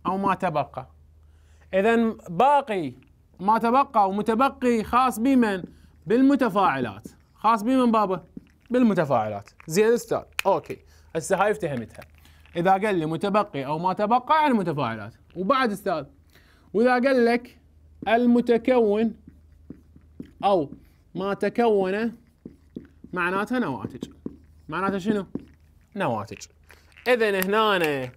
او ما تبقى إذا باقي ما تبقى ومتبقي خاص بمن؟ بالمتفاعلات خاص بمن بابا؟ بالمتفاعلات زين أستاذ أوكي هسه هاي افتهمتها إذا قال لي متبقي أو ما تبقى عن المتفاعلات وبعد أستاذ وإذا قال لك المتكون أو ما تكون معناتها نواتج معناتها شنو؟ نواتج اذا هنا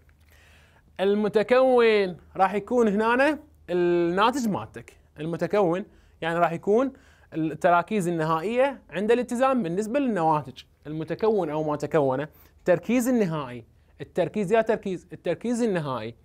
المتكون راح يكون هنا الناتج مالتك المتكون يعني راح يكون التراكيز النهائية عند الاتزان بالنسبة للنواتج المتكون أو ما تكون التركيز النهائي التركيز يا تركيز التركيز النهائي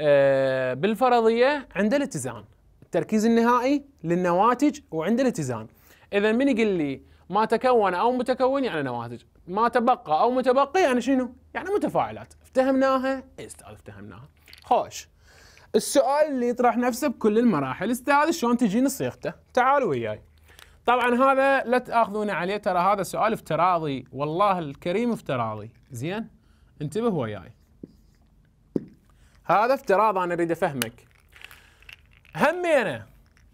آه، بالفرضية عند الاتزان التركيز النهائي للنواتج وعند الاتزان إذا من يقول لي ما تكون او متكون يعني نواتج ما تبقى او متبقي يعني شنو يعني متفاعلات افتهمناها إيه، استاذ افتهمناها خوش السؤال اللي يطرح نفسه بكل المراحل استاذ شلون تجيني صيغته تعالوا وياي طبعا هذا لا تاخذون عليه ترى هذا سؤال افتراضي والله الكريم افتراضي زين انتبه وياي هذا افتراض انا اريد افهمك همينه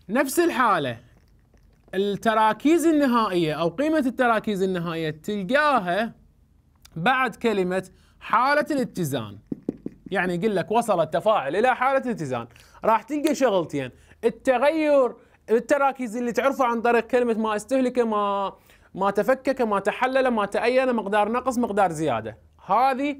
نفس الحاله التراكيز النهائية أو قيمة التراكيز النهائية تلقاها بعد كلمة حالة الاتزان يعني يقول لك وصل التفاعل إلى حالة الاتزان راح تلقى شغلتين التغير التراكيز اللي تعرفه عن طريق كلمة ما استهلك ما ما تفكك ما تحلل ما تأين مقدار نقص مقدار زيادة هذه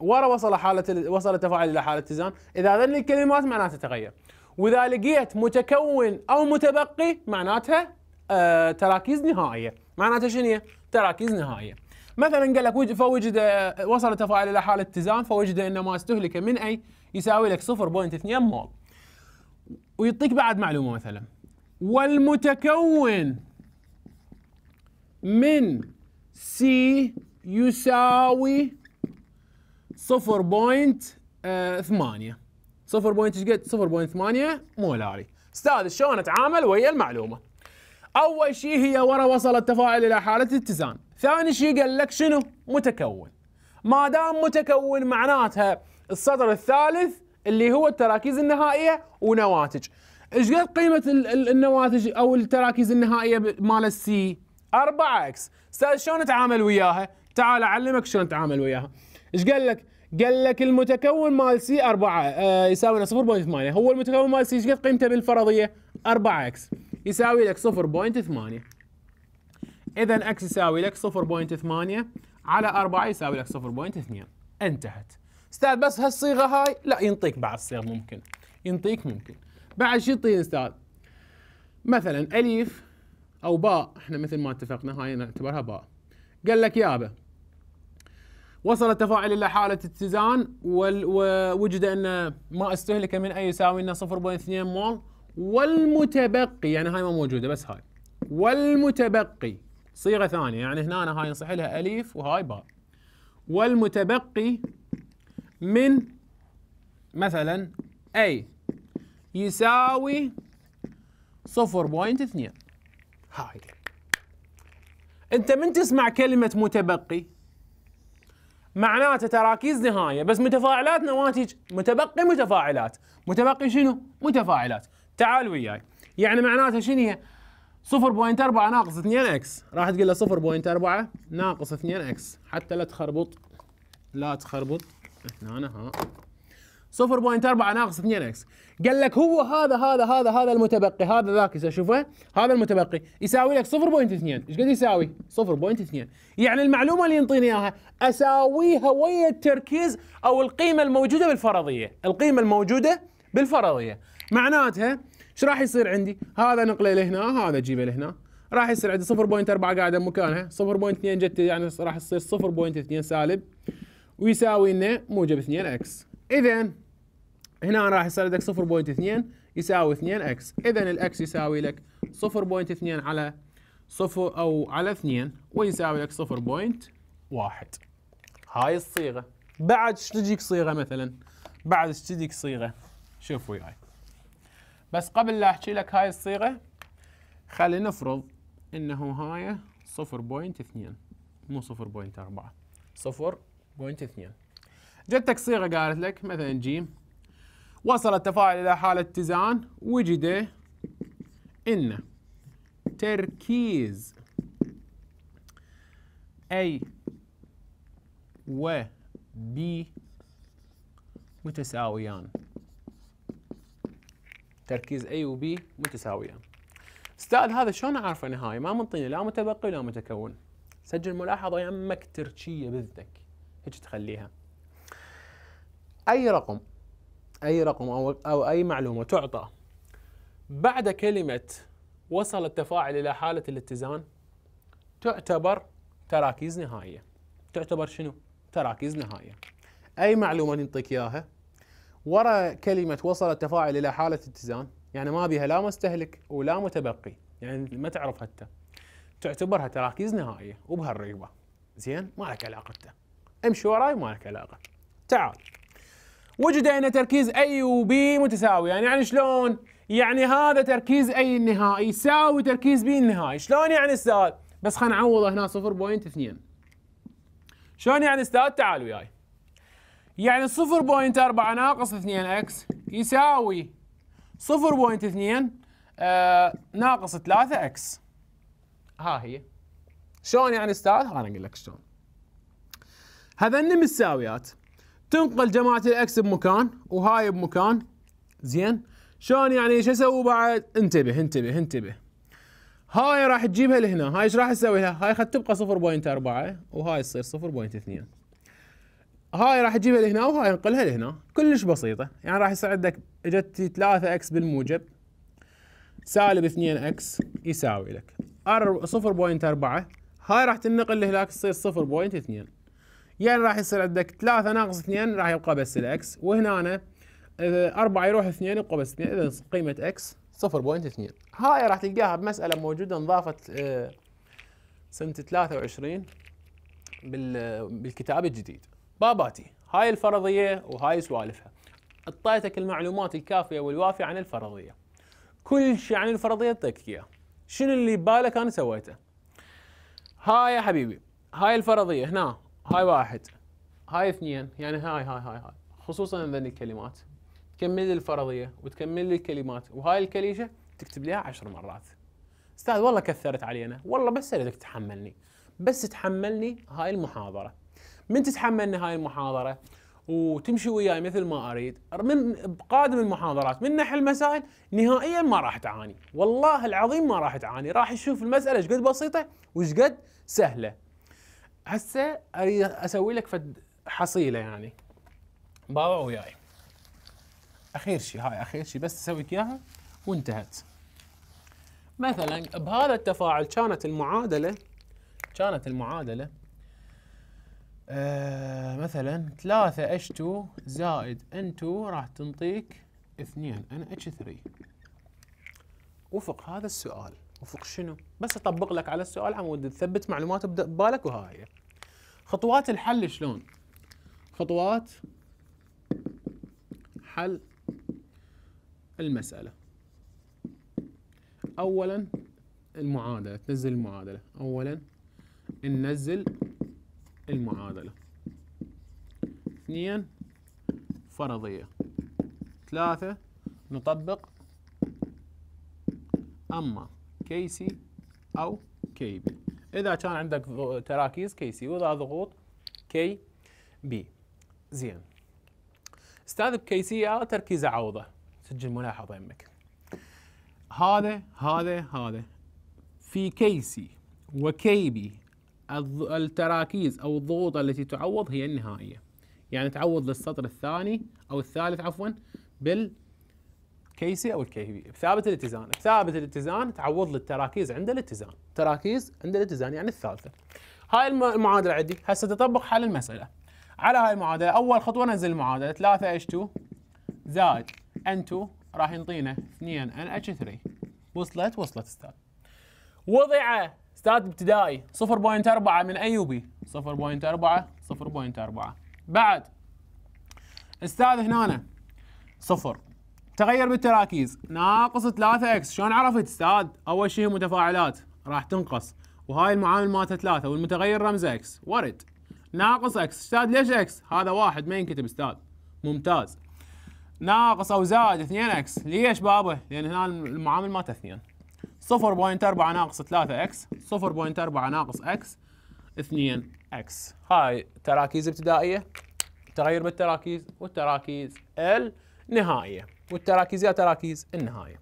ورا وصل حالة وصل التفاعل إلى حالة اتزان إذا ذن الكلمات معناتها تغير وإذا لقيت متكون أو متبقي معناتها آه، تراكيز نهائيه معناتها شنو تراكيز نهائيه مثلا قال لك فوجد وصل التفاعل الى حاله اتزان فوجد ان ما استهلك من اي يساوي لك 0.2 مول ويعطيك بعد معلومه مثلا والمتكون من سي يساوي 0.8 0.8 مولاري استاذ شلون اتعامل ويا المعلومه اول شيء هي ورا وصل التفاعل الى حاله اتزان ثاني شيء قال لك شنو متكون ما دام متكون معناتها السطر الثالث اللي هو التراكيز النهائيه ونواتج ايش قد قيمه النواتج او التراكيز النهائيه مال السي 4 اكس استاذ شلون اتعامل وياها تعال اعلمك شلون اتعامل وياها ايش قال لك قال لك المتكون مال سي 4 آه، يساوي 0.8 هو المتكون مال سي ايش قد قيمته بالفرضيه 4 اكس يساوي لك 0.8 اذا اكس يساوي لك 0.8 على 4 يساوي لك 0.2 انتهت استاذ بس هالصيغه هاي لا ينطيك بعد صيغ ممكن ينطيك ممكن بعد شو يعطيني استاذ مثلا اليف او باء احنا مثل ما اتفقنا هاي نعتبرها باء قال لك يابا وصل التفاعل الى حاله اتزان ووجد ان ما استهلك من اي يساوي لنا 0.2 مول والمتبقي يعني هاي ما موجوده بس هاي والمتبقي صيغه ثانيه يعني هنا أنا هاي نصح لها اليف وهاي باء والمتبقي من مثلا A يساوي 0.2 هاي انت من تسمع كلمه متبقي معناته تراكيز نهايه بس متفاعلات نواتج متبقي متفاعلات متبقي شنو متفاعلات تعال وياي يعني معناتها شنو هي 0.4 ناقص 2 اكس راح تقول له 0.4 ناقص 2 اكس حتى لا تخربط لا تخربط هنا ها 0.4 ناقص 2 اكس قال لك هو هذا هذا هذا هذا المتبقي هذا ذاك شوفه هذا المتبقي يساوي لك 0.2 ايش قد يساوي 0.2 يعني المعلومه اللي ينطيني اياها اساويها ويا التركيز او القيمه الموجوده بالفرضيه القيمه الموجوده بالفرضيه معناتها ايش راح يصير عندي؟ هذا نقله لهنا هذا جيبه لهنا راح يصير عندي 0.4 قاعده مكانها 0.2 جت يعني راح يصير 0.2 سالب ويساوي لنا موجب 2 اكس اذا هنا راح يصير عندك 0.2 يساوي 2 اكس اذا الاكس يساوي لك 0.2 على صفر او على 2 ويساوي لك 0.1 هاي الصيغه بعد ايش تجيك صيغه مثلا بعد ايش تجيك صيغه شوف وياي بس قبل لا احكي لك هاي الصيغه خلينا نفرض انه هاي 0.2 مو 0.4 0.2 جتك صيغه قالت لك مثلا ج وصل التفاعل الى حاله اتزان وجد ان تركيز A و B متساويان تركيز A و B متساوية استاذ هذا شلون اعرفه نهاية ما منطيني لا متبقي ولا متكون سجل ملاحظة يمك تركية بذنك هيك تخليها أي رقم أي رقم أو, أو أي معلومة تعطى بعد كلمة وصل التفاعل إلى حالة الاتزان تعتبر تراكيز نهائية تعتبر شنو؟ تراكيز نهائية أي معلومة نعطيك إياها ورا كلمه وصل التفاعل الى حاله اتزان يعني ما بها لا مستهلك ولا متبقي يعني ما تعرف حتى تعتبرها تراكيز نهائيه وبهالرغبة زين ما لك علاقة امشي وراي ما لك علاقه تعال وجد ان تركيز اي وبي متساوي يعني, يعني شلون؟ يعني هذا تركيز اي النهائي يساوي تركيز بي النهائي شلون يعني استاذ؟ بس خلينا نعوض هنا 0.2 شلون يعني استاذ؟ تعال وياي يعني 0.4 ناقص 2x يساوي 0.2 آه ناقص 3x ها هي شلون يعني استاذ؟ انا اقول لك شلون هذنم الساويات تنقل جماعه الاكس بمكان وهاي بمكان زين شلون يعني شو اسوي بعد؟ انتبه انتبه انتبه هاي راح تجيبها لهنا هاي ايش راح اسوي لها؟ هاي تبقى 0.4 وهاي تصير 0.2 هاي راح اجيبها لهنا وهاي انقلها لهنا كلش بسيطه يعني راح يصير عندك اجت 3 اكس بالموجب سالب 2 اكس يساوي لك 0.4 هاي راح تنقل لهناك تصير 0.2 يعني راح يصير عندك 3 ناقص 2 راح يبقى بس الاكس وهنا أنا 4 يروح 2 يبقى بس 2 اذا قيمه اكس 0.2 هاي راح تلقاها بمساله موجوده انضافت آه، سنه 23 بالكتاب الجديد باباتي هاي الفرضيه وهاي سوالفها اعطيتك المعلومات الكافيه والوافيه عن الفرضيه كل شيء عن الفرضيه اعطيتك اياه شنو اللي ببالك انا سويته هاي يا حبيبي هاي الفرضيه هنا هاي واحد هاي اثنين يعني هاي هاي هاي هاي خصوصا ذن الكلمات تكمل لي الفرضيه وتكمل لي الكلمات وهاي الكليشه تكتب لها عشر مرات استاذ والله كثرت علينا والله بس اريدك تحملني بس تحملني هاي المحاضره من تتحملني هاي المحاضره وتمشي وياي مثل ما اريد من بقادم المحاضرات من نحل المسائل نهائيا ما راح تعاني والله العظيم ما راح تعاني راح تشوف المساله ايش قد بسيطه وايش قد سهله هسه اريد اسوي لك فد حصيله يعني بابا وياي اخير شيء هاي اخير شيء بس لك اياها وانتهت مثلا بهذا التفاعل كانت المعادله كانت المعادله آه، مثلا 3 اتش 2 زائد ان 2 راح تنطيك 2 ان اتش 3 وفق هذا السؤال وفق شنو؟ بس اطبق لك على السؤال عمود تثبت معلومات ببالك وهاي خطوات الحل شلون؟ خطوات حل المسألة أولا المعادلة تنزل المعادلة أولا ننزل المعادلة اثنين فرضية ثلاثة نطبق أما كيسي أو كي بي إذا كان عندك تراكيز كيسي وإذا ضغوط كي بي زين استاذ بكيسي أو تركيز عوضة سجل ملاحظة يمك هذا هذا هذا في كيسي وكيبي التراكيز أو الضغوط التي تعوض هي النهائية يعني تعوض للسطر الثاني أو الثالث عفوا بال كيسي او الكي بي بثابت الاتزان بثابت الاتزان تعوض للتراكيز عند الاتزان تراكيز عند الاتزان يعني الثالثه هاي المعادله عندي هسه تطبق حل المساله على هاي المعادله اول خطوه ننزل المعادله 3 h 2 زائد n 2 راح ينطينا 2 nh 3 وصلت وصلت استاذ وضع ستات ابتدائي 0.4 من ايوبي 0.4 0.4 بعد استاذ هنا صفر تغير بالتراكيز ناقص 3 اكس شلون عرفت استاذ اول شيء متفاعلات راح تنقص وهاي المعامل مالته 3 والمتغير رمز اكس ورد ناقص اكس استاذ ليش اكس هذا واحد ما ينكتب استاذ ممتاز ناقص او زائد 2 اكس ليش بابا لان هنا المعامل مالته 2 0.4 ناقص 3x 0.4 ناقص x 2x هاي تراكيز ابتدائية تغير بالتراكيز والتراكيز النهائية والتراكيز يا تراكيز النهائيه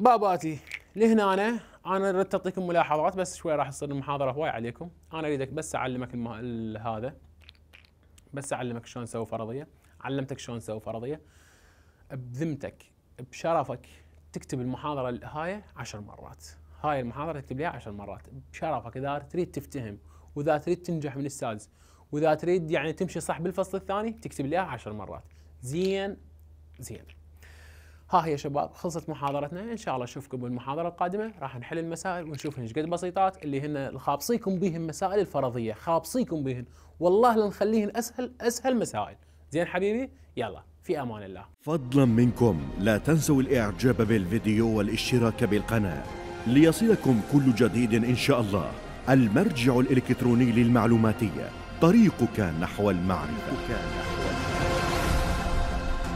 باباتي لهنا أنا أنا ردت أعطيكم ملاحظات بس شوي راح تصير المحاضرة هواي عليكم أنا أريدك بس أعلمك هذا بس أعلمك شلون نسوي فرضية علمتك شلون نسوي فرضية بذمتك بشرفك تكتب المحاضره هاي عشر مرات هاي المحاضره تكتب لها عشر مرات بشرفك اذا تريد تفتهم واذا تريد تنجح من السادس واذا تريد يعني تمشي صح بالفصل الثاني تكتب لها عشر مرات زين زين ها هي شباب خلصت محاضرتنا ان شاء الله اشوفكم بالمحاضره القادمه راح نحل المسائل ونشوف ايش قد بسيطات اللي هن خابصيكم بهن مسائل الفرضيه خابصيكم بهن والله لنخليهن اسهل اسهل مسائل زين حبيبي يلا في أمان الله فضلا منكم لا تنسوا الإعجاب بالفيديو والاشتراك بالقناة ليصلكم كل جديد إن شاء الله المرجع الإلكتروني للمعلوماتية طريقك نحو المعرفة